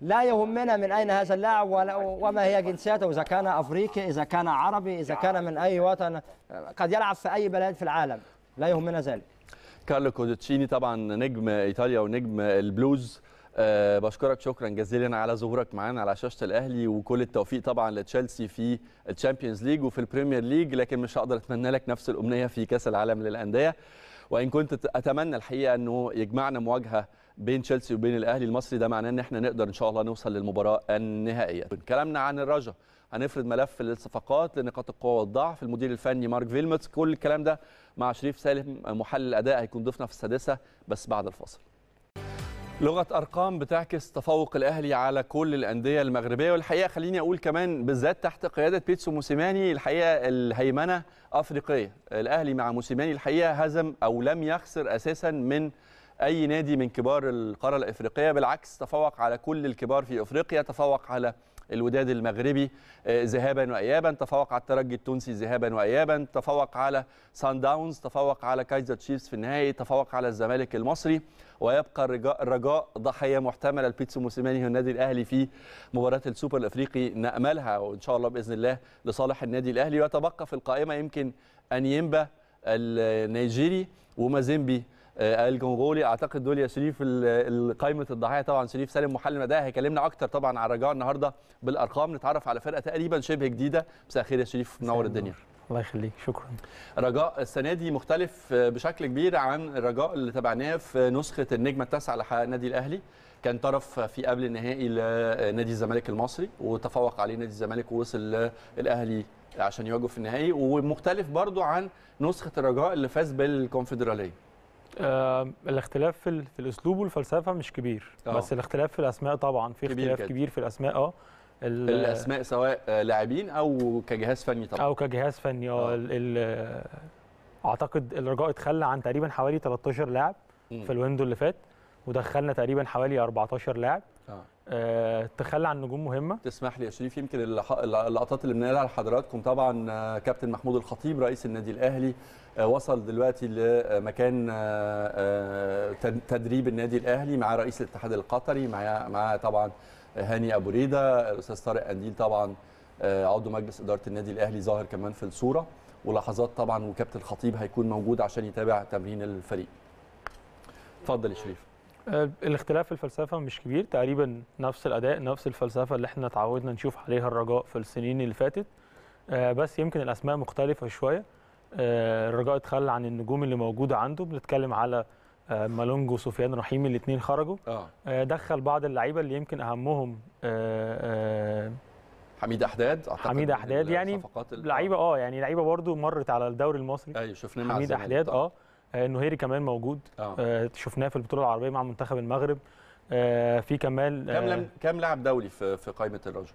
لا يهمنا من أين هذا اللاعب وما هي جنسيته إذا كان أفريقي إذا كان عربي إذا كان من أي وطن آه، قد يلعب في أي بلد في العالم لا يهمنا ذلك كارلو كودتشيني طبعا نجم إيطاليا ونجم البلوز أه بشكرك شكرا جزيلا على ظهورك معانا على شاشه الاهلي وكل التوفيق طبعا لتشيلسي في الشامبيونز ليج وفي البريمير ليج لكن مش هقدر اتمنى لك نفس الامنيه في كاس العالم للانديه وان كنت اتمنى الحقيقه انه يجمعنا مواجهه بين تشيلسي وبين الاهلي المصري ده معناه ان احنا نقدر ان شاء الله نوصل للمباراه النهائيه كلامنا عن الرجاء هنفرد ملف الصفقات لنقاط القوه والضعف المدير الفني مارك فيلمتس كل الكلام ده مع شريف سالم محلل الاداء هيكون ضيفنا في السادسه بس بعد الفاصل لغة أرقام بتعكس تفوق الأهلي على كل الأندية المغربية والحقيقة خليني أقول كمان بالذات تحت قيادة بيتسو موسيماني الحقيقة الهيمنة أفريقية الأهلي مع موسيماني الحقيقة هزم أو لم يخسر أساسا من أي نادي من كبار القارة الأفريقية بالعكس تفوق على كل الكبار في أفريقيا تفوق على الوداد المغربي آه، ذهابا وايابا تفوق على الترجي التونسي ذهابا وايابا تفوق على سان داونز تفوق على كايزر تشيفز في النهائي تفوق على الزمالك المصري ويبقى الرجاء, الرجاء ضحيه محتمله لبيتسو موسيماني والنادي الاهلي في مباراه السوبر الافريقي ناملها وان شاء الله باذن الله لصالح النادي الاهلي ويتبقى في القائمه يمكن انيمبا النيجيري ومازيمبي آه، الجمهوري اعتقد دول يا شريف قائمه الضحايا طبعا شريف سالم محلل مداها هيكلمنا اكتر طبعا على رجاء النهارده بالارقام نتعرف على فرقه تقريبا شبه جديده مساء الخير يا شريف منور الدنيا الله يخليك شكرا رجاء السنه دي مختلف آه، بشكل كبير عن الرجاء اللي تابعناه في نسخه النجمه التاسعه النادي الاهلي كان طرف في قبل النهائي لنادي آه، الزمالك المصري وتفوق عليه نادي الزمالك ووصل الاهلي عشان يواجهه في النهائي ومختلف برضو عن نسخه الرجاء اللي فاز بالكونفدراليه آه الاختلاف في, في الاسلوب والفلسفه مش كبير أوه. بس الاختلاف في الاسماء طبعا في اختلاف كده. كبير في الاسماء اه الاسماء سواء لاعبين او كجهاز فني طبعا او كجهاز فني اه, اه. اعتقد الرجاء اتخلى عن تقريبا حوالي 13 لاعب في الويندو اللي فات ودخلنا تقريبا حوالي 14 لاعب آه. آه، تخلى عن نجوم مهمه تسمح لي يا شريف يمكن اللقطات اللي بنقلها لحضراتكم طبعا آه، كابتن محمود الخطيب رئيس النادي الاهلي آه، وصل دلوقتي لمكان تدريب النادي الاهلي مع رئيس الاتحاد القطري مع مع طبعا هاني ابو ريده الاستاذ طارق قنديل طبعا عضو مجلس اداره النادي الاهلي ظاهر كمان في الصوره ولحظات طبعا وكابتن الخطيب هيكون موجود عشان يتابع تمرين الفريق اتفضل يا شريف آه، الاختلاف في الفلسفه مش كبير تقريبا نفس الاداء نفس الفلسفه اللي احنا اتعودنا نشوف عليها الرجاء في السنين اللي فاتت آه، بس يمكن الاسماء مختلفه شويه آه، الرجاء اتخلى عن النجوم اللي موجوده عنده بنتكلم على مالونج وسفيان رحيم الاثنين خرجوا آه. دخل بعض اللعيبه اللي يمكن اهمهم حميد احداد اعتقد حميد احداد يعني لعيبه اه يعني لعيبه برضه مرت على الدوري المصري ايوه شفناه حميد احداد اه آه، النهيري كمان موجود آه. آه. شفناه في البطوله العربيه مع منتخب المغرب آه في كمال كم آه كم لاعب دولي في في قائمه الرجاء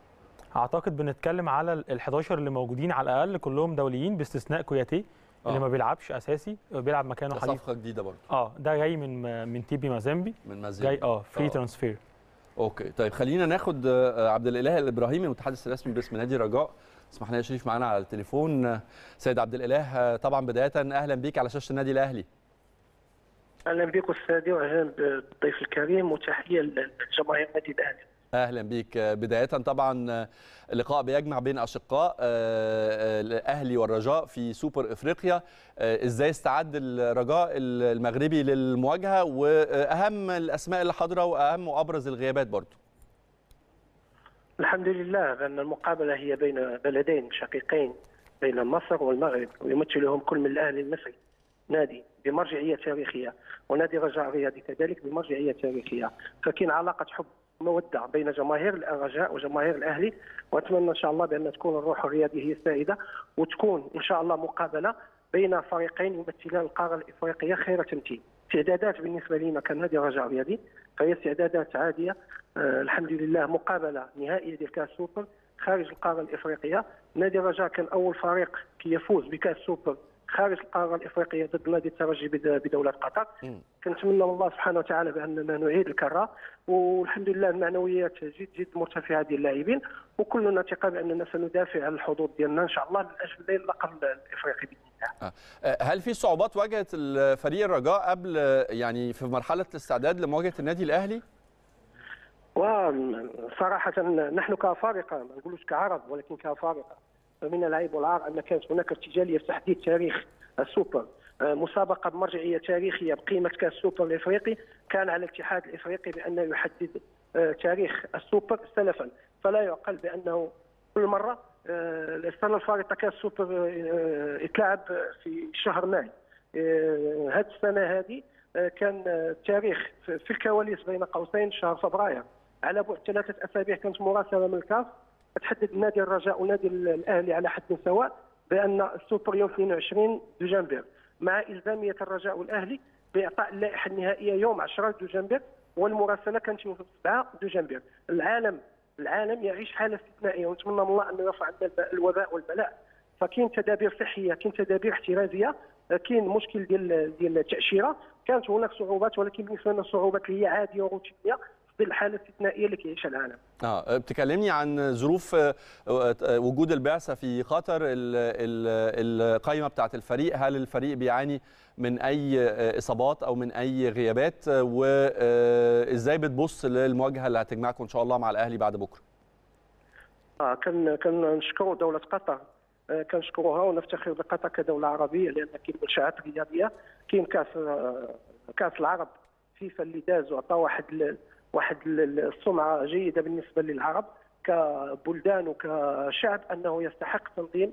اعتقد بنتكلم على ال 11 اللي موجودين على الاقل كلهم دوليين باستثناء كوياتي آه. اللي ما بيلعبش اساسي آه، بيلعب مكانه حاليا صفقه جديده برضه اه ده جاي من من تيبي مازامبي من مازامبي جاي اه فري آه. ترانسفير اوكي طيب خلينا ناخد عبد الاله الابراهيمي المتحدث الرسمي باسم نادي رجاء اسمح لنا شريف معانا على التليفون سيد عبد الاله طبعا بدايه اهلا بيك على شاشه النادي الاهلي اهلا بيك استاذي واهلا بالضيف الكريم وتحيه لجماهير النادي الاهلي اهلا بيك بدايه طبعا لقاء بيجمع بين اشقاء آه، آه، الاهلي والرجاء في سوبر افريقيا آه، ازاي استعد الرجاء المغربي للمواجهه واهم الاسماء اللي حاضره واهم وابرز الغيابات برضه الحمد لله بأن المقابلة هي بين بلدين شقيقين بين مصر والمغرب ويمثلهم كل من الأهلي المصري نادي بمرجعية تاريخية ونادي رجاء الرياضي كذلك بمرجعية تاريخية فكاين علاقة حب مودة بين جماهير الرجاء وجماهير الأهلي وأتمنى إن شاء الله بأن تكون الروح الرياضية هي السائدة وتكون إن شاء الله مقابلة بين فريقين يمثلان القارة الإفريقية خير تمثيل تعدادات بالنسبة لنا كنادي رجاء الرياضي فهي استعدادات عاديه آه، الحمد لله مقابله نهائيه ديال كاس سوبر خارج القاره الافريقيه نادي الرجاء كان اول فريق كيفوز بكاس سوبر خارج القاره الافريقيه ضد نادي الترجي بدوله قطر كنتمنى من الله سبحانه وتعالى باننا نعيد الكره والحمد لله المعنويات جد جد مرتفعه ديال اللاعبين وكلنا ثقه باننا سندافع عن الحظوظ ديالنا ان شاء الله من اجل اللقب الافريقي باذن آه. آه، هل في صعوبات واجهت فريق الرجاء قبل يعني في مرحله الاستعداد لمواجهه النادي الاهلي؟ وصراحة نحن كفارقة ما نقولوش كعرب ولكن كفارقة فمن العيب والعار أن كانت هناك ارتجالية في تحديد تاريخ السوبر آه، مسابقة بمرجعية تاريخية بقيمة كأس السوبر الإفريقي كان على الاتحاد الإفريقي بان يحدد تاريخ السوبر سلفا فلا يعقل بأنه كل مرة السنه الفارطه كاس سوبر آه، اتلعب في شهر ماي هذه آه، السنه هذه آه، كان التاريخ في الكواليس بين قوسين شهر فبراير على بعد ثلاثه اسابيع كانت مراسله من الكاس تحدد نادي الرجاء ونادي الاهلي على حد سواء بان السوبر يوم 22 دجنبر مع الزاميه الرجاء والاهلي باعطاء اللائحه النهائيه يوم 10 دجنبر والمراسله كانت يوم 7 دجنبر العالم العالم يعيش حاله استثنائيه ونتمنى من الله أن يرفع الوباء والبلاء فكاين تدابير صحيه كاين تدابير احترازيه كاين مشكل ديال ديال التاشيره كانت هناك صعوبات ولكن بالنسبه لنا الصعوبات اللي هي عاديه وروتينيه بالحاله الاستثنائيه اللي كيعيشها العالم. اه بتكلمني عن ظروف آه، آه، آه، وجود البعثه في قطر القائمه بتاعه الفريق هل الفريق بيعاني من اي اصابات او من اي غيابات وازاي بتبص للمواجهه اللي هتجمعكم ان شاء الله مع الاهلي بعد بكره؟ اه كان كنشكر دوله قطر كنشكروها ونفتخر بقطر كدوله عربيه لان كاين منشات رياضيه كاين كاس كاس العرب فيفا اللي داز وعطى واحد واحد السمعه جيده بالنسبه للعرب كبلدان وكشعب انه يستحق تنظيم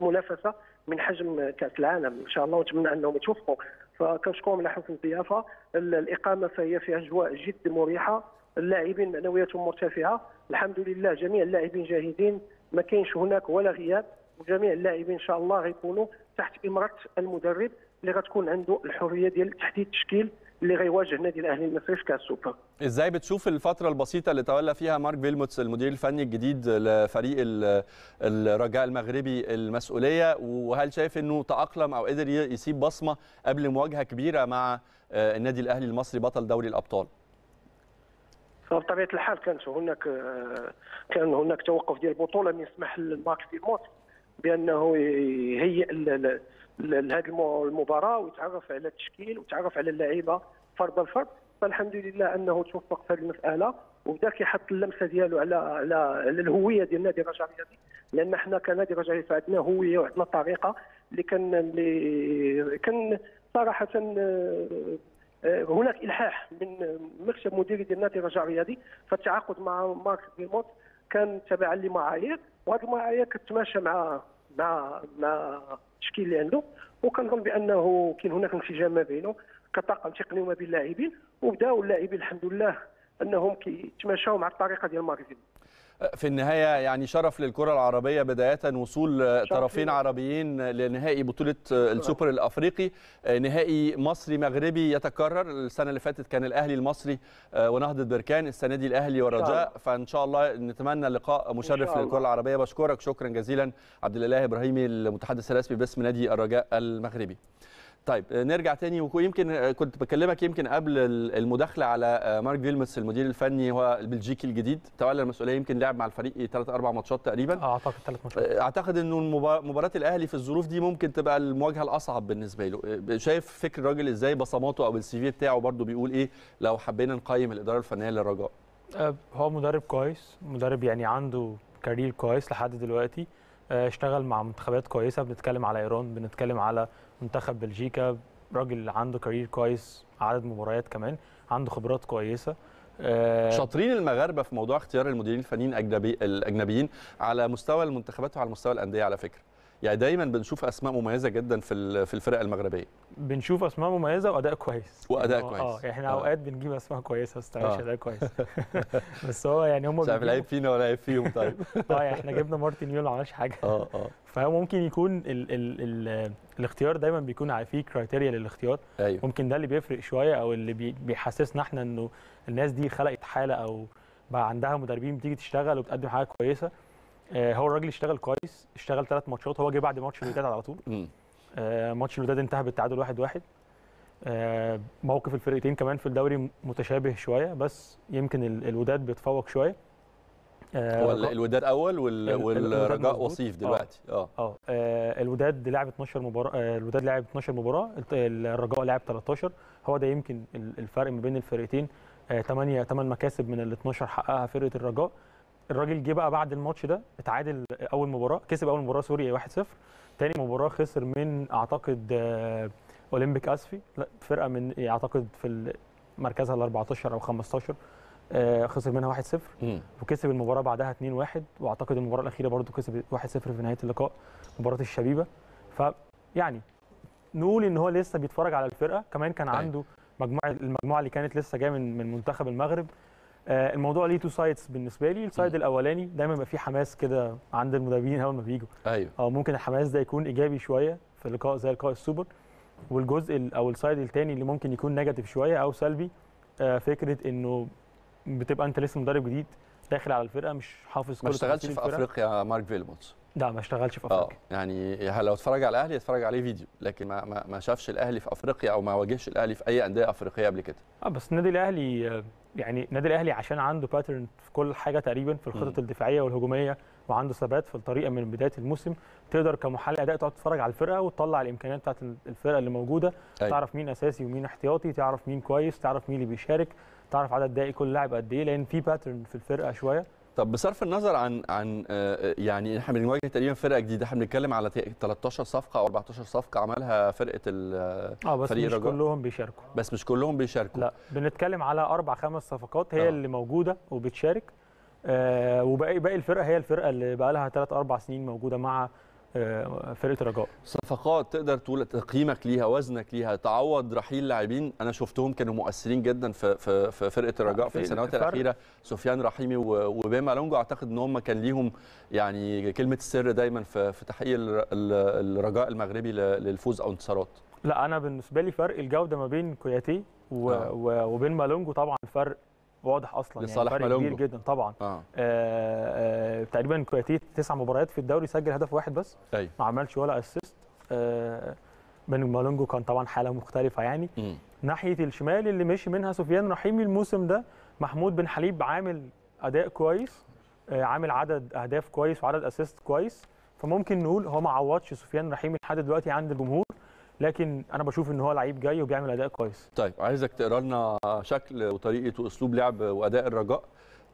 منافسه من حجم كاس العالم ان شاء الله ونتمنى انهم يتوفقوا فكنشكرهم على حسن الضيافه الاقامه فهي فيها اجواء جد مريحه اللاعبين معنوياتهم مرتفعه الحمد لله جميع اللاعبين جاهزين ما كاينش هناك ولا غياب وجميع اللاعبين ان شاء الله غيكونوا تحت امره المدرب اللي غتكون عنده الحريه ديال تحديد التشكيل اللي غيواجه النادي الاهلي كاس سوبر ازاي بتشوف الفتره البسيطه اللي تولى فيها مارك فيلموتس المدير الفني الجديد لفريق الرجاء المغربي المسؤوليه وهل شايف انه تاقلم او قدر يسيب بصمه قبل مواجهه كبيره مع آه، النادي الاهلي المصري بطل دوري الابطال بطبيعه الحال كانت هناك آه، كان هناك توقف ديال البطوله من يسمح لمارك فيلموتس بانه يهيئ لهذه المباراه ويتعرف على التشكيل ويتعرف على اللعيبه فرد الفرد فالحمد لله انه توفق في هذه المساله وبدا كيحط اللمسه ديالو على على على الهويه ديال النادي الرجاء الرياضي لان حنا كنادي الرجاء الرياضي عندنا هويه وعندنا طريقه اللي كان اللي كان صراحه آه، هناك الحاح من مكتب مديري ديال النادي الرجاء الرياضي فالتعاقد مع مارك بيموت كان تبعا لمعايير وهذه المعايير كتماشى مع مع مع التشكيل اللي عنده وكنظن بانه كاين هناك انسجام ما بينه كطاقم تقني وما بين اللاعبين وبداو اللاعبين الحمد لله انهم كيتماشاو مع الطريقه ديال ماريزيل في النهايه يعني شرف للكره العربيه بدايه وصول طرفين عربيين لنهائي بطوله السوبر الافريقي آه، نهائي مصري مغربي يتكرر السنه اللي فاتت كان الاهلي المصري آه، ونهضه بركان السنه دي الاهلي والرجاء فان شاء الله نتمنى لقاء مشرف للكره العربيه بشكرك شكرا جزيلا عبد الاله ابراهيمي المتحدث الرسمي باسم نادي الرجاء المغربي طيب آه، نرجع تاني ويمكن آه، كنت بكلمك يمكن قبل المداخله على آه، مارك فيلمس المدير الفني هو البلجيكي الجديد تولى المسؤوليه يمكن لعب مع الفريق ثلاث اربع ماتشات تقريبا اعتقد ثلاث ماتشات اعتقد انه مباراه الاهلي في الظروف دي ممكن تبقى المواجهه الاصعب بالنسبه له شايف فكر الراجل ازاي بصماته او السي في بتاعه برده بيقول ايه لو حبينا نقيم الاداره الفنيه للرجاء هو مدرب كويس مدرب يعني عنده كارير كويس لحد دلوقتي اشتغل مع منتخبات كويسه بنتكلم على ايران بنتكلم على منتخب بلجيكا راجل عنده كارير كويس عدد مباريات كمان عنده خبرات كويسه آه، شاطرين المغاربه في موضوع اختيار المديرين الفنيين الاجنبيين على مستوى المنتخبات وعلى مستوى الانديه على فكره يعني دايما بنشوف اسماء مميزه جدا في في الفرق المغربيه بنشوف اسماء مميزه واداء كويس واداء يعني كويس اه احنا آه. اوقات بنجيب اسماء كويسه بس آه. اداء كويس [laughs] [laughs] بس هو يعني هم مش عارف لعيب فينا ولا لعيب فيهم طيب [laughs] اه يعني احنا جبنا مارتن يول ما عملش حاجه اه اه فممكن يكون الـ الـ الـ الاختيار دايما بيكون في كرايتيريا للاختيار أيوه. ممكن ده اللي بيفرق شويه او اللي بيحسسنا احنا انه الناس دي خلقت حاله او بقى عندها مدربين بتيجي تشتغل وبتقدم حاجه كويسه آه، هو الراجل اشتغل كويس اشتغل ثلاث ماتشات هو جه بعد ماتش الوداد على طول آه، ماتش الوداد انتهى بالتعادل 1-1 واحد واحد. آه، موقف الفرقتين كمان في الدوري متشابه شويه بس يمكن الوداد بيتفوق شويه هو الوداد اول وال... والرجاء وصيف دلوقتي اه اه الوداد لعب 12 مباراه الوداد لعب 12 مباراه الرجاء لعب 13 هو ده يمكن الفرق ما بين الفرقتين 8 8 مكاسب من ال 12 حققها فرقه الرجاء الراجل جه بقى بعد الماتش ده اتعادل اول مباراه كسب اول مباراه سوريا 1-0 تاني مباراه خسر من اعتقد آه، اولمبيك اسفي لا فرقه من اعتقد في مركزها ال 14 او 15 آه، خسر منها 1-0 وكسب المباراه بعدها 2-1 واعتقد المباراه الاخيره برضه كسب 1-0 في نهايه اللقاء مباراه الشبيبه فيعني نقول ان هو لسه بيتفرج على الفرقه كمان كان أيوة. عنده مجموعه المجموعه اللي كانت لسه جايه من منتخب المغرب آه، الموضوع ليه تو سايدز بالنسبه لي السايد الاولاني دايما بيبقى فيه حماس كده عند المدربين اول ما بيجوا ايوه او آه، ممكن الحماس ده يكون ايجابي شويه في لقاء زي لقاء السوبر والجزء او السايد الثاني اللي ممكن يكون نيجاتيف شويه او سلبي آه، فكره انه بتبقى انت لسه مدرب جديد داخل على الفرقه مش حافظ كل ما اشتغلش في افريقيا مارك فيلموتس لا ما اشتغلش في افريقيا اه يعني لو اتفرج على الاهلي اتفرج عليه فيديو لكن ما, ما شافش الاهلي في افريقيا او ما واجهش الاهلي في اي انديه افريقيه قبل كده اه بس النادي الاهلي يعني النادي الاهلي عشان عنده باترن في كل حاجه تقريبا في الخطط الدفاعيه والهجوميه وعنده ثبات في الطريقه من بدايه الموسم تقدر كمحلل اداء تقعد تتفرج على الفرقه وتطلع الامكانيات بتاعت الفرقه اللي موجوده أي. أيوة. تعرف مين اساسي ومين احتياطي تعرف مين كويس تعرف مين اللي بيشارك تعرف عدد دقائق كل لاعب قد ايه لان في باترن في الفرقه شويه طب بصرف النظر عن عن آه، آه، يعني احنا بنواجه تقريبا فرقه جديده احنا بنتكلم على 13 صفقه او 14 صفقه عملها فرقه الفريق آه،, اه بس مش رجل. كلهم بيشاركوا بس مش كلهم بيشاركوا لا بنتكلم على اربع خمس صفقات هي آه. اللي موجوده وبتشارك آه وباقي باقي الفرقه هي الفرقه اللي بقى لها ثلاث اربع سنين موجوده مع آه، فرقه رجاء صفقات تقدر تقول تقييمك ليها وزنك ليها تعوض رحيل لاعبين انا شفتهم كانوا مؤثرين جدا في في, فرقه الرجاء في السنوات الاخيره سفيان رحيمي وبيما لونجو اعتقد ان هم كان ليهم يعني كلمه السر دايما في, تحقيق الرجاء المغربي للفوز او انتصارات لا انا بالنسبه لي فرق الجوده ما بين كوياتي و... آه. وبين مالونجو طبعا فرق واضح اصلا يعني فريق كبير جدا طبعا آه. آه, آه، تقريبا كويتيه تسع مباريات في الدوري سجل هدف واحد بس أي. ما عملش ولا اسيست آه من مالونجو كان طبعا حاله مختلفه يعني م. ناحيه الشمال اللي مشي منها سفيان رحيمي الموسم ده محمود بن حليب عامل اداء كويس آه عامل عدد اهداف كويس وعدد اسيست كويس فممكن نقول هو ما عوضش سفيان رحيمي لحد دلوقتي عند الجمهور لكن انا بشوف ان هو لعيب جاي وبيعمل اداء كويس طيب عايزك تقرا لنا شكل وطريقه واسلوب لعب واداء الرجاء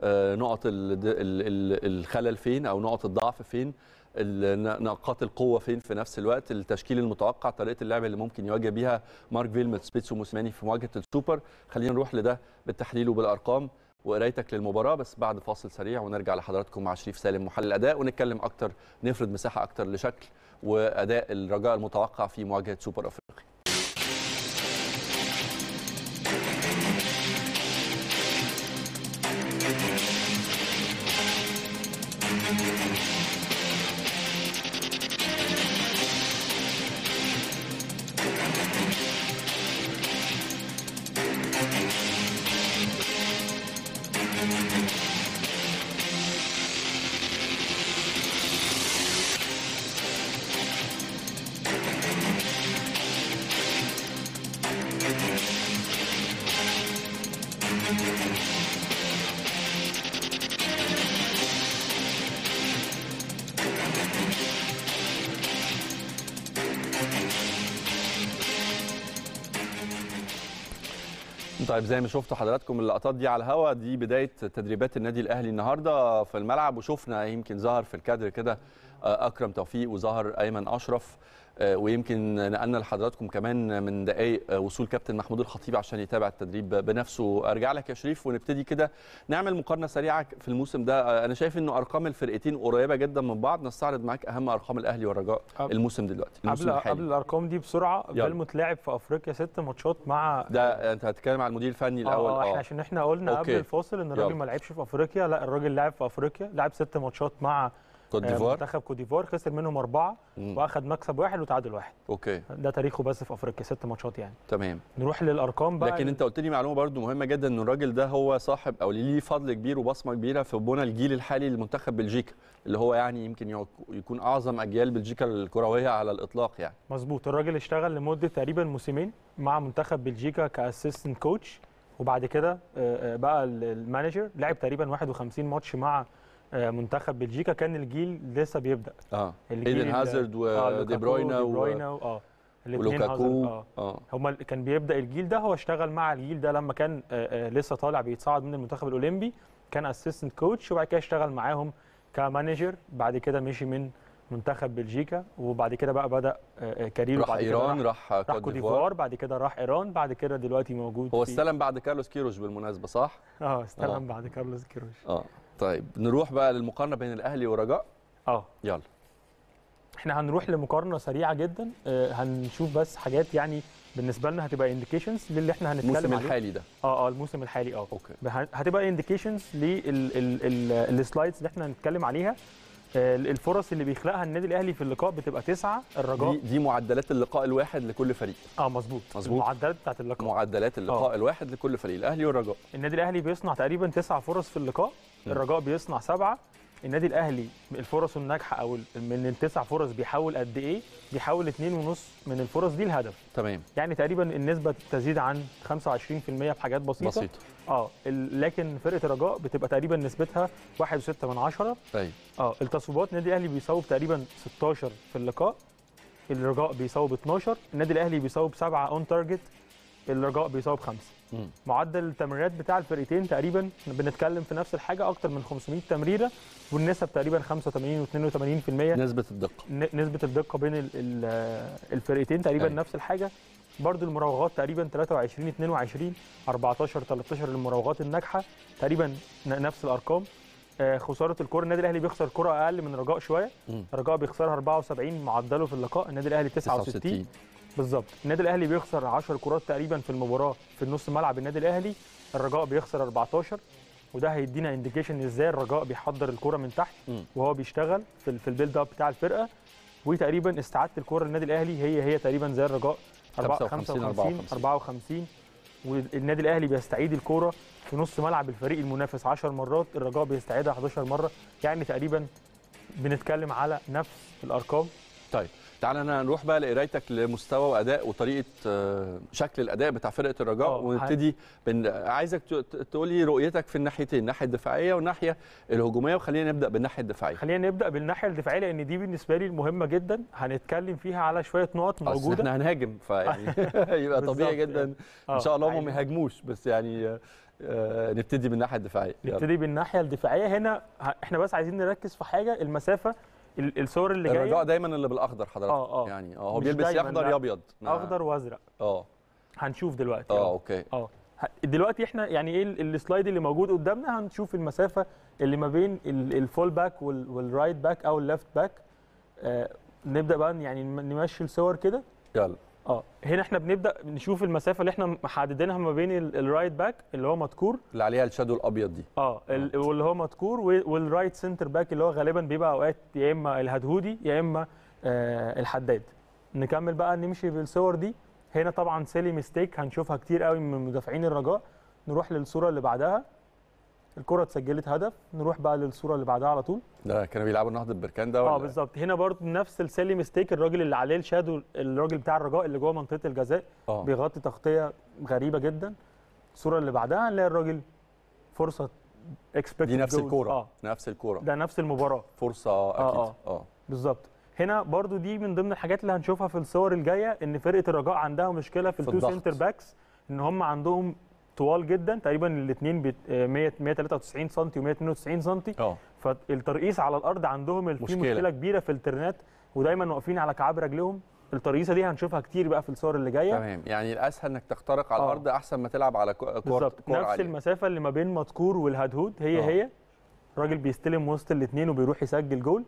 آه، نقط الخلل فين او نقط الضعف فين نقاط القوه فين في نفس الوقت التشكيل المتوقع طريقه اللعب اللي ممكن يواجه بيها مارك فيلمت سبيتسو موسيماني في مواجهه السوبر خلينا نروح لده بالتحليل وبالارقام وقرايتك للمباراه بس بعد فاصل سريع ونرجع لحضراتكم مع شريف سالم محلل الاداء ونتكلم اكتر نفرض مساحه اكتر لشكل واداء الرجاء المتوقع في مواجهه سوبر افريقيا طيب زي ما شفتوا حضراتكم اللقطات دي على الهوا دي بدايه تدريبات النادي الاهلي النهارده في الملعب وشفنا يمكن ظهر في الكادر كده آه، اكرم توفيق وظهر ايمن اشرف آه، ويمكن نقلنا لحضراتكم كمان من دقائق آه، وصول كابتن محمود الخطيب عشان يتابع التدريب بنفسه ارجع لك يا شريف ونبتدي كده نعمل مقارنه سريعه في الموسم ده آه، انا شايف انه ارقام الفرقتين قريبه جدا من بعض نستعرض معاك اهم ارقام الاهلي والرجاء الموسم دلوقتي الموسم قبل قبل الارقام دي بسرعه بلموت لاعب في افريقيا ست ماتشات مع ده انت هتتكلم على المدير الفني الاول اه احنا عشان احنا قلنا أوكي. قبل الفاصل ان الراجل ما لعبش في افريقيا لا الراجل لعب في افريقيا لعب ست ماتشات مع كوت آه، ديفوار منتخب كوت ديفوار خسر منهم اربعه واخد مكسب واحد وتعادل واحد اوكي ده تاريخه بس في افريقيا ست ماتشات يعني تمام نروح للارقام بقى لكن انت قلت لي معلومه برده مهمه جدا ان الراجل ده هو صاحب او ليه فضل كبير وبصمه كبيره في بنى الجيل الحالي لمنتخب بلجيكا اللي هو يعني يمكن يكون اعظم اجيال بلجيكا الكرويه على الاطلاق يعني مظبوط الراجل اشتغل لمده تقريبا موسمين مع منتخب بلجيكا كاسيستنت كوتش وبعد كده آه، آه، بقى المانجر لعب تقريبا 51 ماتش مع آه، منتخب بلجيكا كان الجيل لسه بيبدا اه ايدن هازارد ودي آه، بروينا و... اه ولوكاكو اه, آه. هم كان بيبدا الجيل ده هو اشتغل مع الجيل ده لما كان آه لسه طالع بيتصعد من المنتخب الاولمبي كان اسيستنت كوتش وبعد كده اشتغل معاهم كمانجر بعد كده مشي من منتخب بلجيكا وبعد كده بقى بدا كاريره راح ايران كده راح, راح كوت ديفوار بعد كده راح ايران بعد كده دلوقتي موجود هو استلم بعد كارلوس كيروش بالمناسبه صح؟ اه استلم آه. بعد كارلوس كيروش اه طيب نروح بقى للمقارنه بين الاهلي ورجاء اه يلا احنا هنروح لمقارنه سريعه جدا آه، هنشوف بس حاجات يعني بالنسبه لنا هتبقى انديكيشنز للي احنا هنتكلم عليه الموسم الحالي ده اه اه الموسم الحالي اه اوكي هتبقى انديكيشنز للسلايدز اللي احنا هنتكلم عليها آه، الفرص اللي بيخلقها النادي الاهلي في اللقاء بتبقى تسعه الرجاء دي, دي معدلات اللقاء الواحد لكل فريق اه مظبوط مظبوط المعدلات بتاعت اللقاء معدلات اللقاء آه. الواحد لكل فريق الاهلي والرجاء النادي الاهلي بيصنع تقريبا تسع فرص في اللقاء الرجاء بيصنع سبعه النادي الاهلي الفرص الناجحه او من التسع فرص بيحاول قد ايه؟ بيحاول اثنين ونص من الفرص دي الهدف. تمام. يعني تقريبا النسبه تزيد عن 25% في حاجات بسيطه. بسيطه. اه لكن فرقه الرجاء بتبقى تقريبا نسبتها 1.6 من 10. ايوه. طيب. اه التصويبات النادي الاهلي بيصوب تقريبا 16 في اللقاء. الرجاء بيصوب 12، النادي الاهلي بيصوب 7 اون تارجت، الرجاء بيصوب 5. معدل التمريرات بتاع الفرقتين تقريبا بنتكلم في نفس الحاجه اكتر من 500 تمريره والنسب تقريبا 85 و82% نسبه الدقه نسبه الدقه بين الفرقتين تقريبا أي. أيوة. نفس الحاجه برضو المراوغات تقريبا 23 22 14 13 المراوغات الناجحه تقريبا نفس الارقام آه، خساره الكره النادي الاهلي بيخسر كره اقل من رجاء شويه رجاء بيخسرها 74 معدله في اللقاء النادي الاهلي 69 بالظبط النادي الاهلي بيخسر 10 كرات تقريبا في المباراه في النص ملعب النادي الاهلي الرجاء بيخسر 14 وده هيدينا انديكيشن ازاي الرجاء بيحضر الكره من تحت وهو بيشتغل في في البيلد اب بتاع الفرقه وتقريبا استعاده الكره للنادي الاهلي هي هي تقريبا زي الرجاء 55 54 54 والنادي الاهلي بيستعيد الكوره في نص ملعب الفريق المنافس 10 مرات الرجاء بيستعيدها 11 مره يعني تقريبا بنتكلم على نفس الارقام طيب تعالى نروح بقى لقرايتك لمستوى واداء وطريقه آه، شكل الاداء بتاع فرقه الرجاء اه، ونبتدي بن... عايزك تقول لي رؤيتك في الناحيتين الناحيه الدفاعيه والناحيه الهجوميه وخلينا نبدا بالناحيه الدفاعيه خلينا نبدا بالناحيه الدفاعيه لان دي بالنسبه لي المهمه جدا هنتكلم فيها على شويه نقط موجوده احنا هنهاجم فيعني [laughs] [laughs] يبقى طبيعي جدا يعني ان شاء الله هم ما يهاجموش بس يعني آه، نبتدي بالناحيه الدفاعيه نبتدي بالناحيه الدفاعيه هنا احنا بس عايزين نركز في حاجه المسافه الصور اللي جايه الرجاء دايما اللي بالاخضر حضرتك آه آه يعني اه هو بيلبس يا اخضر يا ابيض نعم. اخضر وازرق اه هنشوف دلوقتي اه, آه. اوكي اه دلوقتي احنا يعني ايه السلايد اللي موجود قدامنا هنشوف المسافه اللي ما بين الفول باك والرايت باك او الليفت باك آه نبدا بقى يعني نمشي الصور كده يلا اه هنا احنا بنبدا نشوف المسافه اللي احنا محددينها ما بين الرايت باك اللي هو مذكور اللي عليها الشادو الابيض دي اه, آه. واللي هو مذكور والرايت سنتر باك اللي هو غالبا بيبقى اوقات يا اما الهدهودي يا اما آه الحداد نكمل بقى نمشي بالصور دي هنا طبعا سيلي ميستيك هنشوفها كتير قوي من مدافعين الرجاء نروح للصوره اللي بعدها الكره اتسجلت هدف نروح بقى للصوره اللي بعدها على طول ده كانوا بيلعبوا النهضه البركان ده آه، ولا اه بالظبط هنا برضه نفس السيلي ميستيك الراجل اللي عليه الشادو الراجل بتاع الرجاء اللي جوه منطقه الجزاء أوه. بيغطي تغطيه غريبه جدا الصوره اللي بعدها هنلاقي الراجل فرصه اكسبكت دي نفس الكوره آه. نفس الكوره ده نفس المباراه فرصه اكيد اه, آه. آه. بالظبط هنا برضو دي من ضمن الحاجات اللي هنشوفها في الصور الجايه ان فرقه الرجاء عندها مشكله في, في التو سنتر باكس ان هم عندهم طوال جدا تقريبا الاثنين 193 سم و192 سم فالترقيص على الارض عندهم في مشكلة. مشكله كبيره في الترنات ودايما واقفين على كعاب رجلهم الترقيصه دي هنشوفها كتير بقى في الصور اللي جايه تمام يعني الاسهل انك تخترق على اه. الارض احسن ما تلعب على كور بالظبط نفس عالية. المسافه اللي ما بين مذكور والهدهود هي أوه. هي الراجل بيستلم وسط الاثنين وبيروح يسجل جول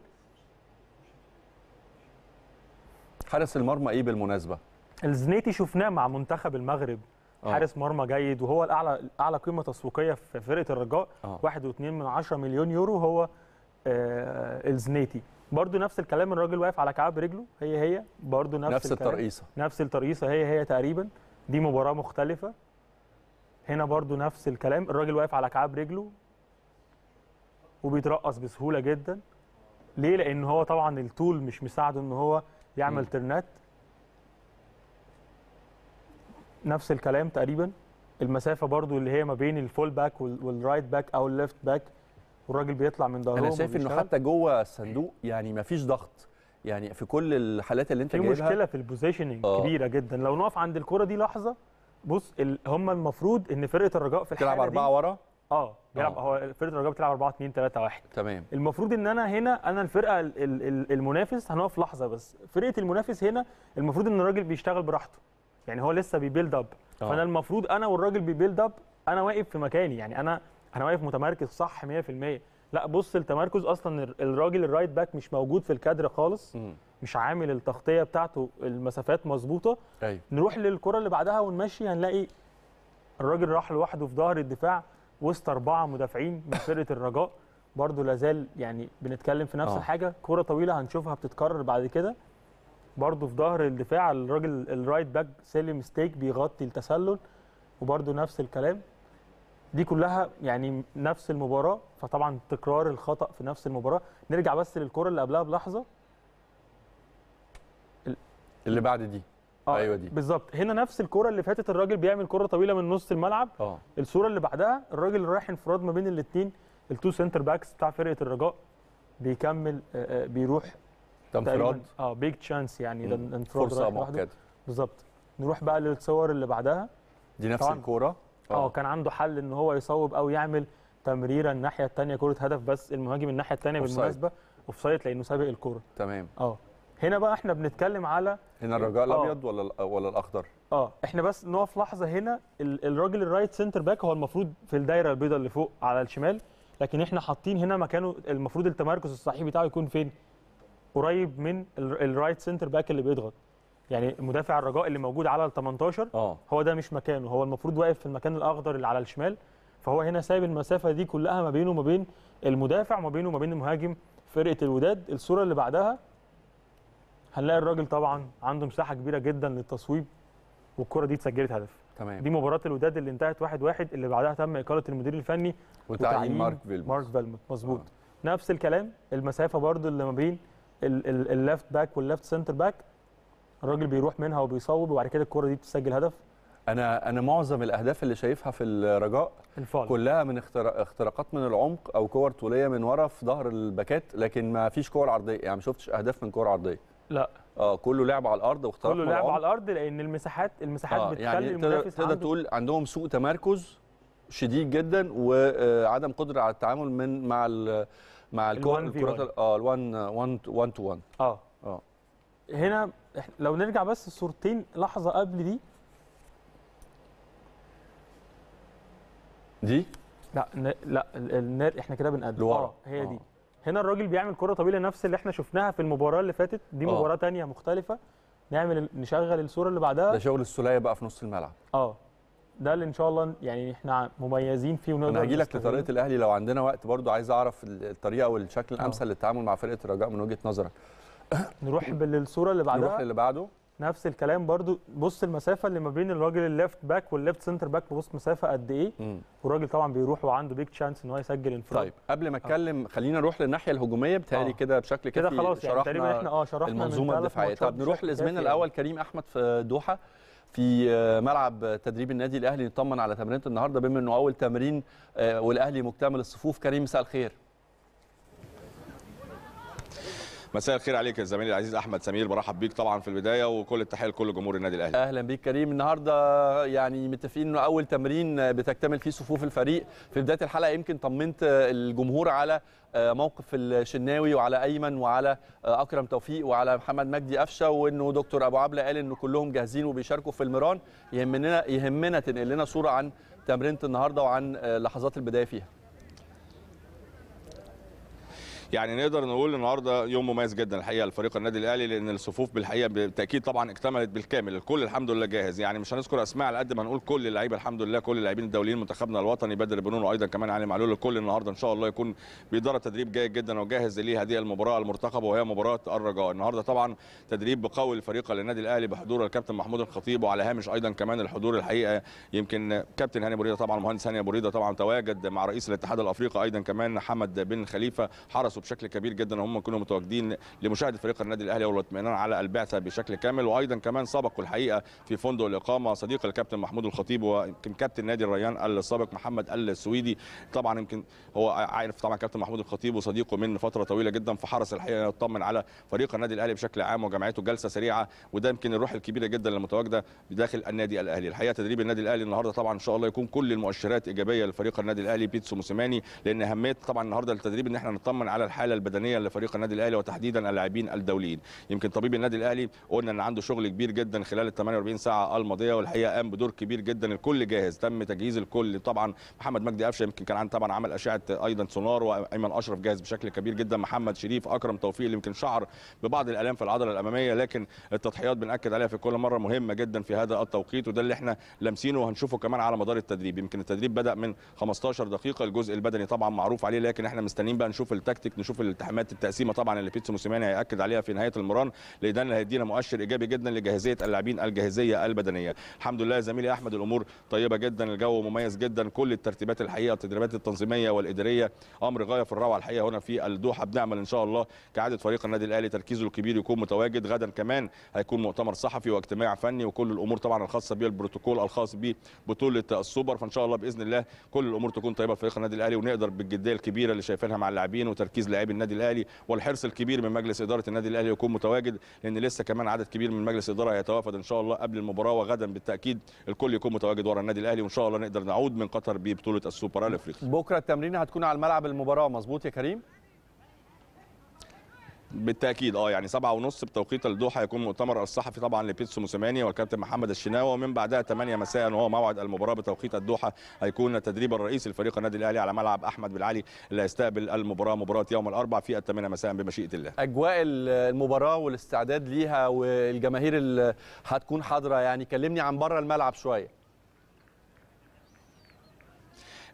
حارس المرمى ايه بالمناسبه الزنيتي شفناه مع منتخب المغرب اه. حارس مرمى جيد وهو الاعلى اعلى قيمه تسويقيه في فرقه الرجاء 1.2 اه. من 10 مليون يورو هو آه الزنيتي برضو نفس الكلام الراجل واقف على كعب رجله هي هي برضو نفس, نفس الترقيصه نفس الترقيصه هي هي تقريبا دي مباراه مختلفه هنا برضو نفس الكلام الراجل واقف على كعب رجله وبيترقص بسهوله جدا ليه لان هو طبعا الطول مش مساعده ان هو يعمل ترنات نفس الكلام تقريبا المسافه برضو اللي هي ما بين الفول باك والرايت باك او الليفت باك والراجل بيطلع من ضهره انا شايف انه حتى جوه الصندوق يعني ما فيش ضغط يعني في كل الحالات اللي انت جايبها في مشكله في البوزيشننج آه. كبيره جدا لو نقف عند الكره دي لحظه بص هم المفروض ان فرقه الرجاء في الحاله تلعب اربعه ورا اه بيلعب آه. هو فرقه الرجاء بتلعب 4 2 3 1 تمام المفروض ان انا هنا انا الفرقه المنافس هنقف لحظه بس فرقه المنافس هنا المفروض ان الراجل بيشتغل براحته يعني هو لسه بيبيلد اب آه. فانا المفروض انا والراجل بيبيلد اب انا واقف في مكاني يعني انا انا واقف متمركز صح 100% لا بص التمركز اصلا الراجل الرايت باك مش موجود في الكادر خالص م. مش عامل التغطيه بتاعته المسافات مظبوطه أيوه. نروح للكره اللي بعدها ونمشي هنلاقي الراجل راح لوحده في ظهر الدفاع وسط اربعه مدافعين من [laughs] فرقه الرجاء برضه لازال يعني بنتكلم في نفس أوه. الحاجه كره طويله هنشوفها بتتكرر بعد كده برضه في ظهر الدفاع الراجل الرايت باك سالم ستيك بيغطي التسلل وبرضه نفس الكلام دي كلها يعني نفس المباراه فطبعا تكرار الخطا في نفس المباراه نرجع بس للكره اللي قبلها بلحظه اللي بعد دي آه ايوه دي بالظبط هنا نفس الكره اللي فاتت الراجل بيعمل كره طويله من نص الملعب آه. الصوره اللي بعدها الراجل رايح انفراد ما بين الاثنين التو سنتر باكس بتاع فرقه الرجاء بيكمل آه، آه، بيروح انفراد اه بيج تشانس يعني ده انفراد فرصه مؤكده بالظبط نروح بقى للصور اللي بعدها دي نفس الكوره آه،, اه كان عنده حل ان هو يصوب او يعمل تمريره الناحيه الثانيه كره هدف بس المهاجم الناحيه الثانيه بالمناسبه اوفسايد لانه سابق الكوره تمام اه هنا بقى احنا بنتكلم على هنا الرجاء الابيض آه. ولا ولا الاخضر اه احنا بس نقف لحظه هنا الراجل الرايت سنتر باك هو المفروض في الدايره البيضاء اللي فوق على الشمال لكن احنا حاطين هنا مكانه المفروض التمركز الصحيح بتاعه يكون فين قريب من الرايت سنتر باك اللي بيضغط يعني مدافع الرجاء اللي موجود على ال 18 أوه. هو ده مش مكانه هو المفروض واقف في المكان الاخضر اللي على الشمال فهو هنا سايب المسافه دي كلها ما بينه وما بين المدافع وما بينه وما بين المهاجم فرقه الوداد الصوره اللي بعدها هنلاقي الراجل طبعا عنده مساحه كبيره جدا للتصويب والكره دي اتسجلت هدف تمام دي مباراه الوداد اللي انتهت 1-1 واحد واحد اللي بعدها تم اقاله المدير الفني وتعيين مارك فيلموت مارك فيلموت مظبوط آه. نفس الكلام المسافه برضو اللي ما بين الليفت باك والليفت سنتر باك الراجل بيروح منها وبيصوب وبعد كده الكره دي بتسجل هدف انا انا معظم الاهداف اللي شايفها في الرجاء الفعل. كلها من اختراقات من العمق او كور طوليه من ورا في ظهر الباكات لكن ما فيش كور عرضيه يعني ما شفتش اهداف من كور عرضيه لا اه كله لعب على الارض واختراق كله لعب على الارض لان المساحات المساحات آه يعني بتخلي يعني المنافس تقدر تقول عندهم سوء تمركز شديد جدا وعدم قدره على التعامل من مع ال مع الكرات اه ال 1 1 1 تو 1 اه اه هنا لو نرجع بس صورتين لحظه قبل دي دي لا لا النار احنا كده بنقدم اه هي آه. دي هنا الراجل بيعمل كره طويله نفس اللي احنا شفناها في المباراه اللي فاتت دي آه. مباراه ثانيه مختلفه نعمل نشغل الصوره اللي بعدها ده شغل السوليه بقى في نص الملعب اه ده اللي ان شاء الله يعني احنا مميزين فيه ونقدر انا هجي لك لطريقه الاهلي لو عندنا وقت برضو عايز اعرف الطريقه والشكل آه. الامثل للتعامل مع فرقه الرجاء من وجهه نظرك [coughs] نروح للصوره اللي بعدها نروح للي بعده نفس الكلام برضو بص المسافه اللي ما بين الراجل الليفت باك والليفت سنتر باك بص مسافه قد ايه والراجل طبعا بيروح وعنده بيج تشانس ان هو يسجل انفراد طيب قبل ما آه. اتكلم خلينا نروح للناحيه الهجوميه بتهيألي آه. كده بشكل كده خلاص يعني تقريبا احنا اه شرحنا المنظومه الدفاعيه طب نروح لزميلنا الاول يعني. كريم احمد في دوحه في آه، ملعب تدريب النادي الاهلي نطمن على تمرينه النهارده بما انه اول تمرين آه، والاهلي مكتمل الصفوف كريم مساء الخير مساء الخير عليك يا زميلي العزيز احمد سمير برحب بيك طبعا في البدايه وكل التحيه لكل جمهور النادي الاهلي اهلا بيك كريم النهارده يعني متفقين انه اول تمرين بتكتمل فيه صفوف الفريق في بدايه الحلقه يمكن طمنت الجمهور على آه، موقف الشناوي وعلى ايمن وعلى آه، اكرم توفيق وعلى محمد مجدي قفشه وانه دكتور ابو عبله قال ان كلهم جاهزين وبيشاركوا في المران يهمنا يهمنا تنقل لنا صوره عن تمرينه النهارده وعن آه، لحظات البدايه فيها يعني نقدر نقول النهارده يوم مميز جدا الحقيقه لفريق النادي الاهلي لان الصفوف بالحقيقه بالتاكيد طبعا اكتملت بالكامل الكل الحمد لله جاهز يعني مش هنذكر اسماء على قد ما هنقول كل اللعيبه الحمد لله كل اللاعبين الدوليين منتخبنا الوطني بدر بنون وايضا كمان علي معلول الكل النهارده ان شاء الله يكون بيدرب تدريب جيد جدا وجاهز ليه هذه المباراه المرتقبه وهي مباراه الرجاء النهارده طبعا تدريب بقوي الفريق للنادي الاهلي بحضور الكابتن محمود الخطيب وعلى هامش ايضا كمان الحضور الحقيقه يمكن كابتن هاني بريده طبعا مهندس هاني بريده طبعا تواجد مع رئيس الاتحاد الافريقي ايضا كمان محمد بن خليفه حرس تواصل بشكل كبير جدا هم كانوا متواجدين لمشاهده فريق النادي الاهلي والاطمئنان على البعثه بشكل كامل وايضا كمان سبقوا الحقيقه في فندق الاقامه صديق الكابتن محمود الخطيب ويمكن كابتن نادي الريان السابق محمد السويدي طبعا يمكن هو عارف طبعا كابتن محمود الخطيب وصديقه من فتره طويله جدا فحرص الحقيقه يطمن على فريق النادي الاهلي بشكل عام وجمعيته جلسه سريعه وده يمكن الروح الكبيره جدا المتواجده بداخل النادي الاهلي الحقيقه تدريب النادي الاهلي النهارده طبعا ان شاء الله يكون كل المؤشرات ايجابيه لفريق النادي الاهلي بيتسو موسيماني لان اهميه طبعا النهارده التدريب ان احنا نطمن على الحاله البدنيه لفريق النادي الاهلي وتحديدا اللاعبين الدوليين يمكن طبيب النادي الاهلي قلنا ان عنده شغل كبير جدا خلال ال 48 ساعه الماضيه والحقيقه قام بدور كبير جدا الكل جاهز تم تجهيز الكل طبعا محمد مجدي قفشه يمكن كان طبعا عمل اشعه ايضا سونار وايمن اشرف جاهز بشكل كبير جدا محمد شريف اكرم توفيق اللي يمكن شعر ببعض الالام في العضله الاماميه لكن التضحيات بناكد عليها في كل مره مهمه جدا في هذا التوقيت وده اللي احنا لامسينه وهنشوفه كمان على مدار التدريب يمكن التدريب بدا من 15 دقيقه الجزء البدني طبعا معروف عليه لكن احنا مستنيين بقى نشوف التكتيك نشوف الالتحامات التقسيمه طبعا اللي بيتسو موسيماني هياكد عليها في نهايه المران لان هيدينا مؤشر ايجابي جدا لجاهزيه اللاعبين الجاهزيه البدنيه الحمد لله زميلي احمد الامور طيبه جدا الجو مميز جدا كل الترتيبات الحقيقه التدريبات التنظيميه والاداريه امر غايه في الروعه الحقيقه هنا في الدوحه بنعمل ان شاء الله كعاده فريق النادي الاهلي تركيزه الكبير يكون متواجد غدا كمان هيكون مؤتمر صحفي واجتماع فني وكل الامور طبعا الخاصه بالبروتوكول الخاص ببطوله السوبر فان شاء الله باذن الله كل الامور تكون طيبه في فريق النادي الاهلي ونقدر بالجديه الكبيره اللي شايفينها مع اللاعبين وتركيز لاعبي النادي الاهلي والحرص الكبير من مجلس اداره النادي الاهلي يكون متواجد لان لسه كمان عدد كبير من مجلس الاداره هيتوافد ان شاء الله قبل المباراه وغدا بالتاكيد الكل يكون متواجد ورا النادي الاهلي وان شاء الله نقدر نعود من قطر ببطوله السوبر الافريقي بكره التمرين هتكون على الملعب المباراه مظبوط يا كريم بالتاكيد اه يعني سبعة ونص بتوقيت الدوحه يكون مؤتمر الصحفي طبعا لبيتسو موسيماني والكابتن محمد الشناوي ومن بعدها 8 مساء وهو موعد المباراه بتوقيت الدوحه هيكون تدريب الرئيس لفريق النادي الاهلي على ملعب احمد بالعلي اللي هيستقبل المباراه مباراه يوم الاربعاء في 8 مساء بمشيئه الله. اجواء المباراه والاستعداد ليها والجماهير اللي هتكون حاضره يعني كلمني عن بره الملعب شويه.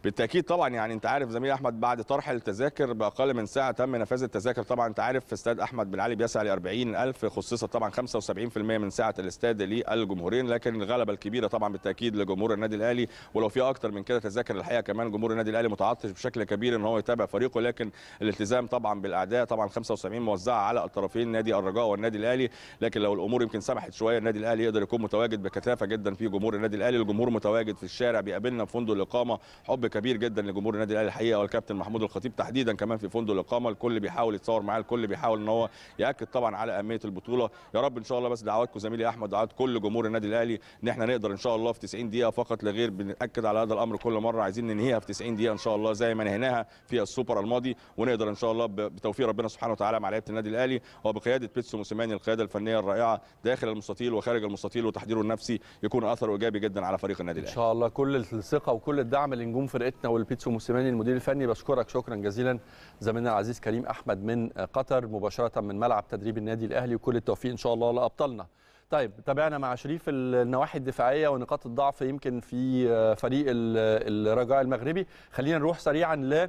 بالتاكيد طبعا يعني انت عارف زميلي احمد بعد طرح التذاكر باقل من ساعه تم نفاذ التذاكر طبعا انت عارف استاد احمد بن علي بيسعى ل 40000 خصصت طبعا 75% من ساعه الاستاد للجمهورين لكن الغلبه الكبيره طبعا بالتاكيد لجمهور النادي الاهلي ولو في اكتر من كده تذاكر الحقيقه كمان جمهور النادي الاهلي متعطش بشكل كبير ان هو يتابع فريقه لكن الالتزام طبعا بالاعداء طبعا 75 موزعه على الطرفين نادي الرجاء والنادي الاهلي لكن لو الامور يمكن سمحت شويه النادي الاهلي يقدر يكون متواجد بكثافه جدا في جمهور النادي الاهلي الجمهور متواجد في الشارع بيقابلنا في فندق الاقامه حب كبير جدا لجمهور النادي الاهلي الحقيقه والكابتن محمود الخطيب تحديدا كمان في فندق الاقامه الكل بيحاول يتصور معاه الكل بيحاول ان هو ياكد طبعا على اهميه البطوله يا رب ان شاء الله بس دعواتكم زميلي احمد دعوات كل جمهور النادي الاهلي ان احنا نقدر ان شاء الله في 90 دقيقه فقط لا غير بناكد على هذا الامر كل مره عايزين ننهيها في 90 دقيقه ان شاء الله زي ما نهيناها في السوبر الماضي ونقدر ان شاء الله بتوفيق ربنا سبحانه وتعالى مع لعيبه النادي الاهلي وبقياده بيتسو موسيماني القياده الفنيه الرائعه داخل المستطيل وخارج المستطيل وتحضيره النفسي يكون اثره ايجابي جدا على فريق النادي الاهلي ان شاء الله كل الثقه وكل الدعم لنجوم فرقتنا والبيتسو موسيماني المدير الفني بشكرك شكرا جزيلا زميلنا العزيز كريم احمد من قطر مباشره من ملعب تدريب النادي الاهلي وكل التوفيق ان شاء الله لابطالنا طيب تابعنا مع شريف النواحي الدفاعيه ونقاط الضعف يمكن في فريق الرجاء المغربي خلينا نروح سريعا ل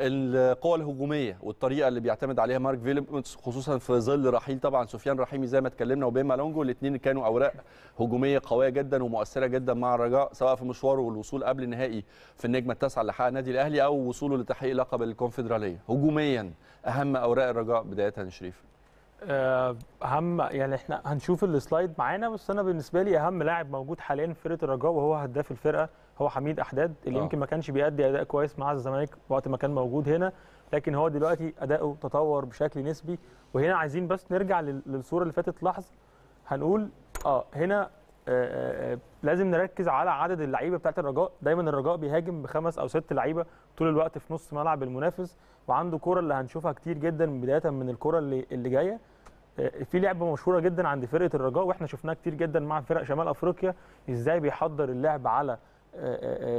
القوة الهجومية والطريقة اللي بيعتمد عليها مارك فيليبس خصوصا في ظل رحيل طبعا سفيان رحيمي زي ما اتكلمنا وبين مالونجو الاثنين كانوا أوراق هجومية قوية جدا ومؤثرة جدا مع الرجاء سواء في مشواره الوصول قبل النهائي في النجمة التاسعة اللي حقق النادي الأهلي أو وصوله لتحقيق لقب الكونفدرالية هجوميا أهم أوراق الرجاء بداية شريف آه، اهم يعني احنا هنشوف السلايد معانا بس انا بالنسبه لي اهم لاعب موجود حاليا في فرقه الرجاء وهو هداف الفرقه هو حميد احداد اللي آه. يمكن ما كانش بيأدي اداء كويس مع الزمالك وقت ما كان موجود هنا لكن هو دلوقتي اداؤه تطور بشكل نسبي وهنا عايزين بس نرجع للصوره اللي فاتت لحظه هنقول اه هنا آه،, آه آه لازم نركز على عدد اللعيبه بتاعت الرجاء دايما الرجاء بيهاجم بخمس او ست لعيبه طول الوقت في نص ملعب المنافس وعنده كوره اللي هنشوفها كتير جدا بدايه من الكوره اللي اللي جايه آه، في لعبه مشهوره جدا عند فرقه الرجاء واحنا شفناها كتير جدا مع فرق شمال افريقيا ازاي بيحضر اللعب على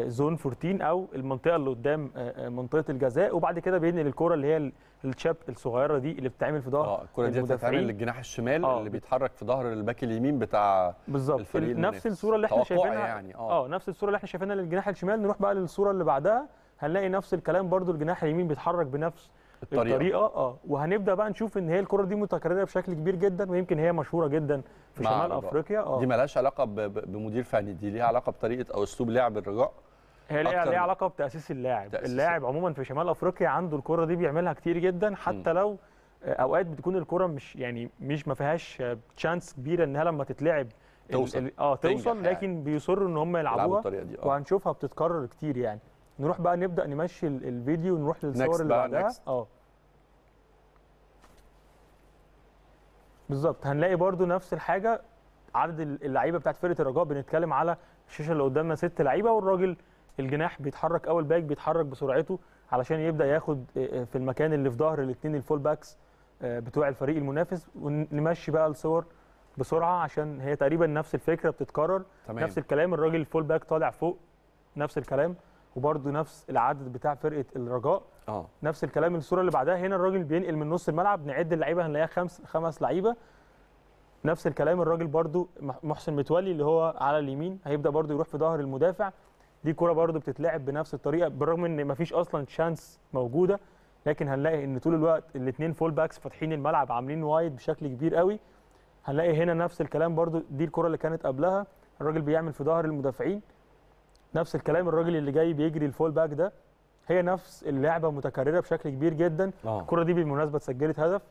زون 14 او المنطقه اللي قدام آه، آه، منطقه الجزاء وبعد كده بينقل الكره اللي هي الشاب الصغيره دي اللي بتتعمل في ظهر اه الكره دي بتتعمل للجناح الشمال آه. اللي بيتحرك في ظهر الباك اليمين بتاع بالظبط نفس الصوره اللي احنا شايفينها يعني آه. اه نفس الصوره اللي احنا شايفينها للجناح الشمال نروح بقى للصوره اللي بعدها هنلاقي نفس الكلام برده الجناح اليمين بيتحرك بنفس الطريقه, الطريقة اه وهنبدا بقى نشوف ان هي الكره دي متكرره بشكل كبير جدا ويمكن هي مشهوره جدا في شمال عربة. افريقيا اه دي مالهاش علاقه بمدير فني دي ليها علاقه بطريقه او اسلوب لعب الرجاء هي ليها علاقه بتاسيس اللاعب تأسيس اللاعب عموما في شمال افريقيا عنده الكره دي بيعملها كتير جدا حتى م. لو آه، اوقات بتكون الكره مش يعني مش ما فيهاش تشانس آه، كبيره انها لما تتلعب توصل اه توصل لكن يعني. بيصروا ان هم يلعبوها آه. وهنشوفها بتتكرر كتير يعني نروح بقى نبدا نمشي الفيديو ونروح للصور اللي بعدها اه بالظبط هنلاقي برده نفس الحاجه عدد اللعيبه بتاعت فرقه الرجاء بنتكلم على الشاشه اللي قدامنا ست لعيبه والراجل الجناح بيتحرك اول باك بيتحرك بسرعته علشان يبدا ياخد آه، آه، في المكان اللي في ظهر الاثنين الفول باكس آه، بتوع الفريق المنافس ونمشي بقى الصور بسرعه عشان هي تقريبا نفس الفكره بتتكرر تمام. نفس الكلام الراجل الفول باك طالع فوق نفس الكلام وبرده نفس العدد بتاع فرقه الرجاء اه نفس الكلام الصوره اللي بعدها هنا الراجل بينقل من نص الملعب نعد اللعيبه هنلاقيها خمس خمس لعيبه نفس الكلام الراجل برده محسن متولي اللي هو على اليمين هيبدا برده يروح في ظهر المدافع دي كوره برده بتتلعب بنفس الطريقه بالرغم ان مفيش اصلا شانس موجوده لكن هنلاقي ان طول الوقت الاثنين فول باكس فاتحين الملعب عاملين وايد بشكل كبير قوي هنلاقي هنا نفس الكلام برده دي الكره اللي كانت قبلها الراجل بيعمل في ظهر المدافعين نفس الكلام الراجل اللي جاي بيجري الفول باك ده هي نفس اللعبه متكرره بشكل كبير جدا آه. الكره دي بالمناسبه اتسجلت هدف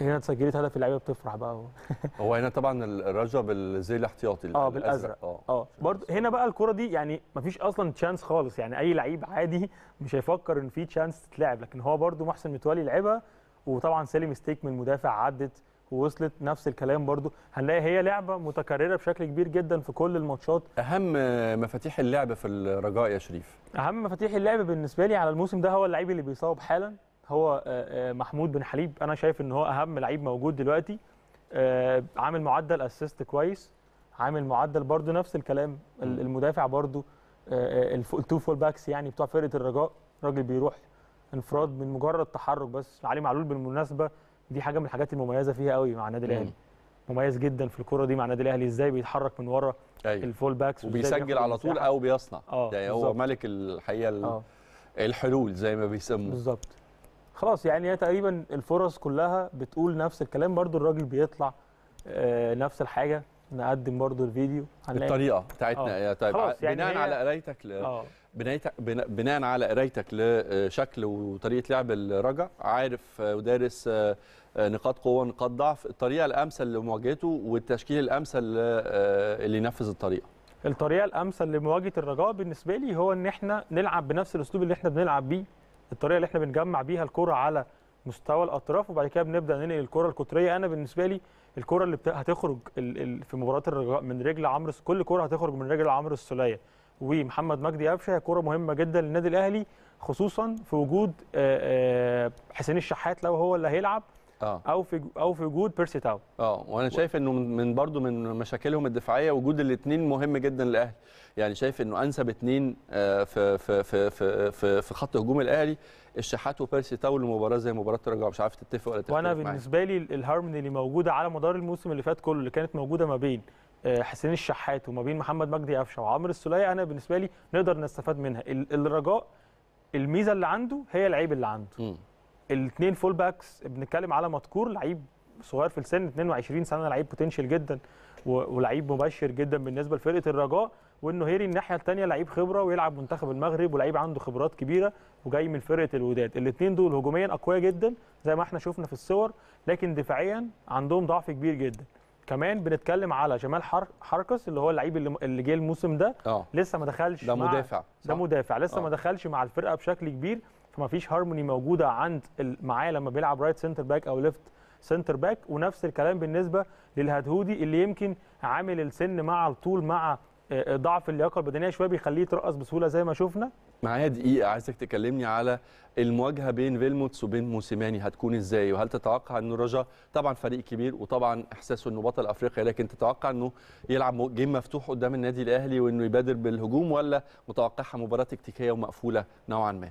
هنا اتسجلت هدف اللعيبه بتفرح بقى هو [laughs] هو هنا طبعا الرجا بالزي الاحتياطي اه بالازرق اه, آه. برضه هنا بقى الكره دي يعني مفيش اصلا تشانس خالص يعني اي لعيب عادي مش هيفكر ان في تشانس تتلعب لكن هو برضه محسن متولي لعبها وطبعا سالم ستيك من المدافع عدت ووصلت نفس الكلام برضو هنلاقي هي لعبه متكرره بشكل كبير جدا في كل الماتشات اهم مفاتيح اللعب في الرجاء يا شريف اهم مفاتيح اللعب بالنسبه لي على الموسم ده هو اللعيب اللي بيصاب حالا هو آه، آه، محمود بن حليب انا شايف ان هو اهم لعيب موجود دلوقتي آه، عامل معدل اسيست كويس عامل معدل برضو نفس الكلام المدافع برضو التو فول باكس يعني بتوع فرقه الرجاء راجل بيروح انفراد من مجرد تحرك بس علي معلول بالمناسبه دي حاجه من الحاجات المميزه فيها قوي مع النادي الاهلي مميز جدا في الكره دي مع النادي الاهلي ازاي بيتحرك من ورا أيوة. الفول باكس وبيسجل على طول او بيصنع آه يعني بالزبط. هو ملك الحقيقه آه. الحلول زي ما بيسموه بالظبط خلاص يعني هي تقريبا الفرص كلها بتقول نفس الكلام برده الراجل بيطلع آه نفس الحاجه نقدم برده الفيديو الطريقه بتاعتنا آه. طيب خلاص يعني بناء على قرايتك ل... آه. بناء على قرايتك لشكل وطريقه لعب الرجا عارف ودارس آه، آه، آه، نقاط قوه ونقاط ضعف الطريقه الامثل لمواجهته والتشكيل الامثل آه، اللي ينفذ الطريقه الطريقه الامثل لمواجهه الرجاء بالنسبه لي هو ان احنا نلعب بنفس الاسلوب اللي احنا بنلعب بيه الطريقه اللي احنا بنجمع بيها الكره على مستوى الاطراف وبعد كده بنبدا ننقل الكره القطريه انا بالنسبه لي الكره اللي هتخرج في مباراه الرجاء من رجل عمرو كل كره هتخرج من رجل عمرو السوليه ومحمد مجدي قفشه كره مهمه جدا للنادي الاهلي خصوصا في وجود آه، حسين الشحات لو هو اللي هيلعب آه. او في او في وجود بيرسي تاو اه وانا شايف انه من برضو من مشاكلهم الدفاعيه وجود الاثنين مهم جدا للاهلي يعني شايف انه انسب اثنين آه، في في في في في خط هجوم الاهلي الشحات وبيرسي تاو لمباراه زي مباراه الرجاء مش عارف تتفق ولا تتفق وانا بالنسبه لي الهارموني اللي موجوده على مدار الموسم اللي فات كله اللي كانت موجوده ما بين آه، حسين الشحات وما بين محمد مجدي قفشه وعمرو السوليه انا بالنسبه لي نقدر نستفاد منها الرجاء الميزه اللي عنده هي العيب اللي عنده م. الاثنين فول باكس بنتكلم على مذكور لعيب صغير في السن 22 سنه لعيب بوتنشال جدا ولعيب مبشر جدا بالنسبه لفرقه الرجاء هيري الناحيه الثانيه لعيب خبره ويلعب منتخب المغرب ولعيب عنده خبرات كبيره وجاي من فرقه الوداد الاثنين دول هجوميا اقوياء جدا زي ما احنا شفنا في الصور لكن دفاعيا عندهم ضعف كبير جدا كمان بنتكلم على جمال حر... حركس اللي هو اللعيب اللي, اللي جه الموسم ده أوه. لسه ما دخلش ده مع... مدافع ده مدافع لسه أوه. ما آه. دخلش مع الفرقه بشكل كبير فما فيش هارموني موجوده عند معاه لما بيلعب رايت سنتر باك او ليفت سنتر باك ونفس الكلام بالنسبه للهدهودي اللي يمكن عامل السن مع الطول مع آه، آه، ضعف اللياقه البدنيه شويه بيخليه يترقص بسهوله زي ما شفنا معايا دقيقه عايزك تكلمني على المواجهه بين فيلموتس وبين موسيماني هتكون ازاي وهل تتوقع ان رجا طبعا فريق كبير وطبعا احساسه انه بطل افريقيا لكن تتوقع انه يلعب جيم مفتوح قدام النادي الاهلي وانه يبادر بالهجوم ولا متوقعها مباراه تكتيكيه ومقفوله نوعا ما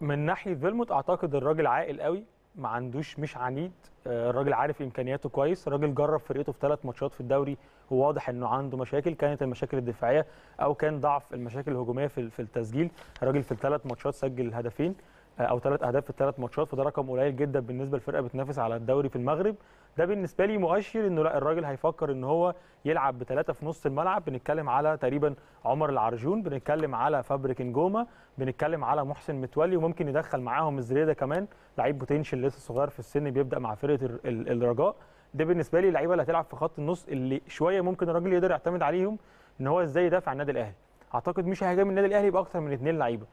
من ناحيه فيلموت اعتقد الراجل عاقل قوي ما عندوش مش عنيد آه، الراجل عارف امكانياته كويس الراجل جرب فرقته في ثلاث ماتشات في الدوري وواضح انه عنده مشاكل كانت المشاكل الدفاعيه او كان ضعف المشاكل الهجوميه في التسجيل الراجل في الثلاث ماتشات سجل هدفين او ثلاث اهداف في الثلاث ماتشات فده رقم قليل جدا بالنسبه لفرقه بتنافس على الدوري في المغرب ده بالنسبه لي مؤشر انه لا الراجل هيفكر ان هو يلعب بثلاثه في نص الملعب بنتكلم على تقريبا عمر العرجون بنتكلم على فابريك نجوما بنتكلم على محسن متولي وممكن يدخل معاهم الزريده كمان لعيب بوتنشل لسه صغير في السن بيبدا مع فرقه الرجاء ده بالنسبه لي اللعيبه اللي هتلعب في خط النص اللي شويه ممكن الراجل يقدر يعتمد عليهم ان هو ازاي يدافع عن النادي الاهلي اعتقد مش هيهاجم النادي الاهلي باكثر من اثنين لعيبه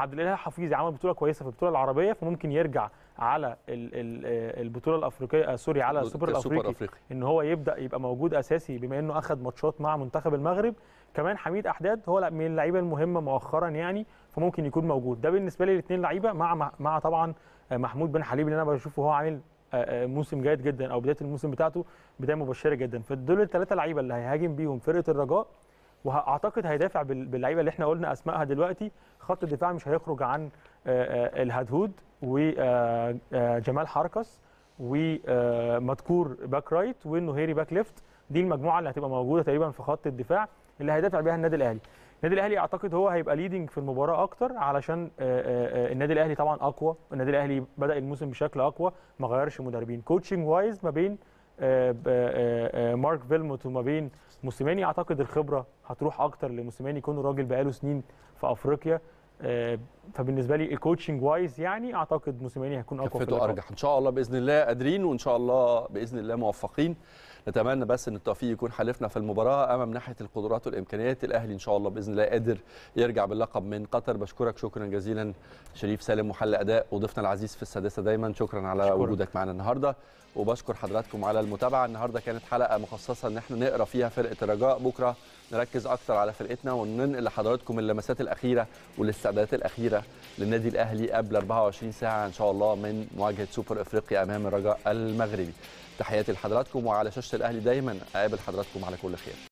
عبد الاله حفيظي عمل بطوله كويسه في البطوله العربيه فممكن يرجع على آه، البطوله الافريقيه آه، سوري على السوبر الافريقي, الأفريقي. ان هو يبدا يبقى موجود اساسي بما انه اخذ ماتشات مع منتخب المغرب كمان حميد احداد هو من اللعيبه المهمه مؤخرا يعني فممكن يكون موجود ده بالنسبه لي الاثنين لعيبه مع مع طبعا آه، محمود بن حليب اللي انا بشوفه هو عامل موسم جيد جدا او بدايه الموسم بتاعته بدايه مبشره جدا فدول الثلاثه لعيبه اللي هيهاجم بيهم فرقه الرجاء واعتقد هيدافع باللعيبه اللي احنا قلنا اسمائها دلوقتي خط الدفاع مش هيخرج عن آه، آه، الهدهود وجمال آه، حركس ومذكور باك رايت والنهيري باك ليفت دي المجموعه اللي هتبقى موجوده تقريبا في خط الدفاع اللي هيدافع بيها النادي الاهلي النادي الاهلي اعتقد هو هيبقى ليدنج في المباراه اكتر علشان النادي الاهلي طبعا اقوى النادي الاهلي بدا الموسم بشكل اقوى ما غيرش مدربين كوتشنج وايز ما بين آه، آه، آه، مارك فيلموت وما بين موسيماني اعتقد الخبره هتروح اكتر لموسيماني كونه راجل بقاله سنين في افريقيا فبالنسبه لي كوتشنج وايز يعني اعتقد موسيماني هيكون اقوى في ارجح ان شاء الله باذن الله قادرين وان شاء الله باذن الله موفقين نتمنى بس ان التوفيق يكون حالفنا في المباراه اما من ناحيه القدرات والامكانيات الاهلي ان شاء الله باذن الله قادر يرجع باللقب من قطر بشكرك شكرا جزيلا شريف سالم محل اداء وضيفنا العزيز في السادسه دايما شكرا على شكرا. وجودك معنا النهارده وبشكر حضراتكم على المتابعه النهارده كانت حلقه مخصصه ان احنا نقرا فيها فرقه الرجاء بكره نركز اكثر على فرقتنا وننقل لحضراتكم اللمسات الاخيره والاستعدادات الاخيره للنادي الاهلي قبل 24 ساعه ان شاء الله من مواجهه سوبر افريقيا امام الرجاء المغربي تحياتي لحضراتكم وعلى شاشه الاهلي دايما اقابل حضراتكم على كل خير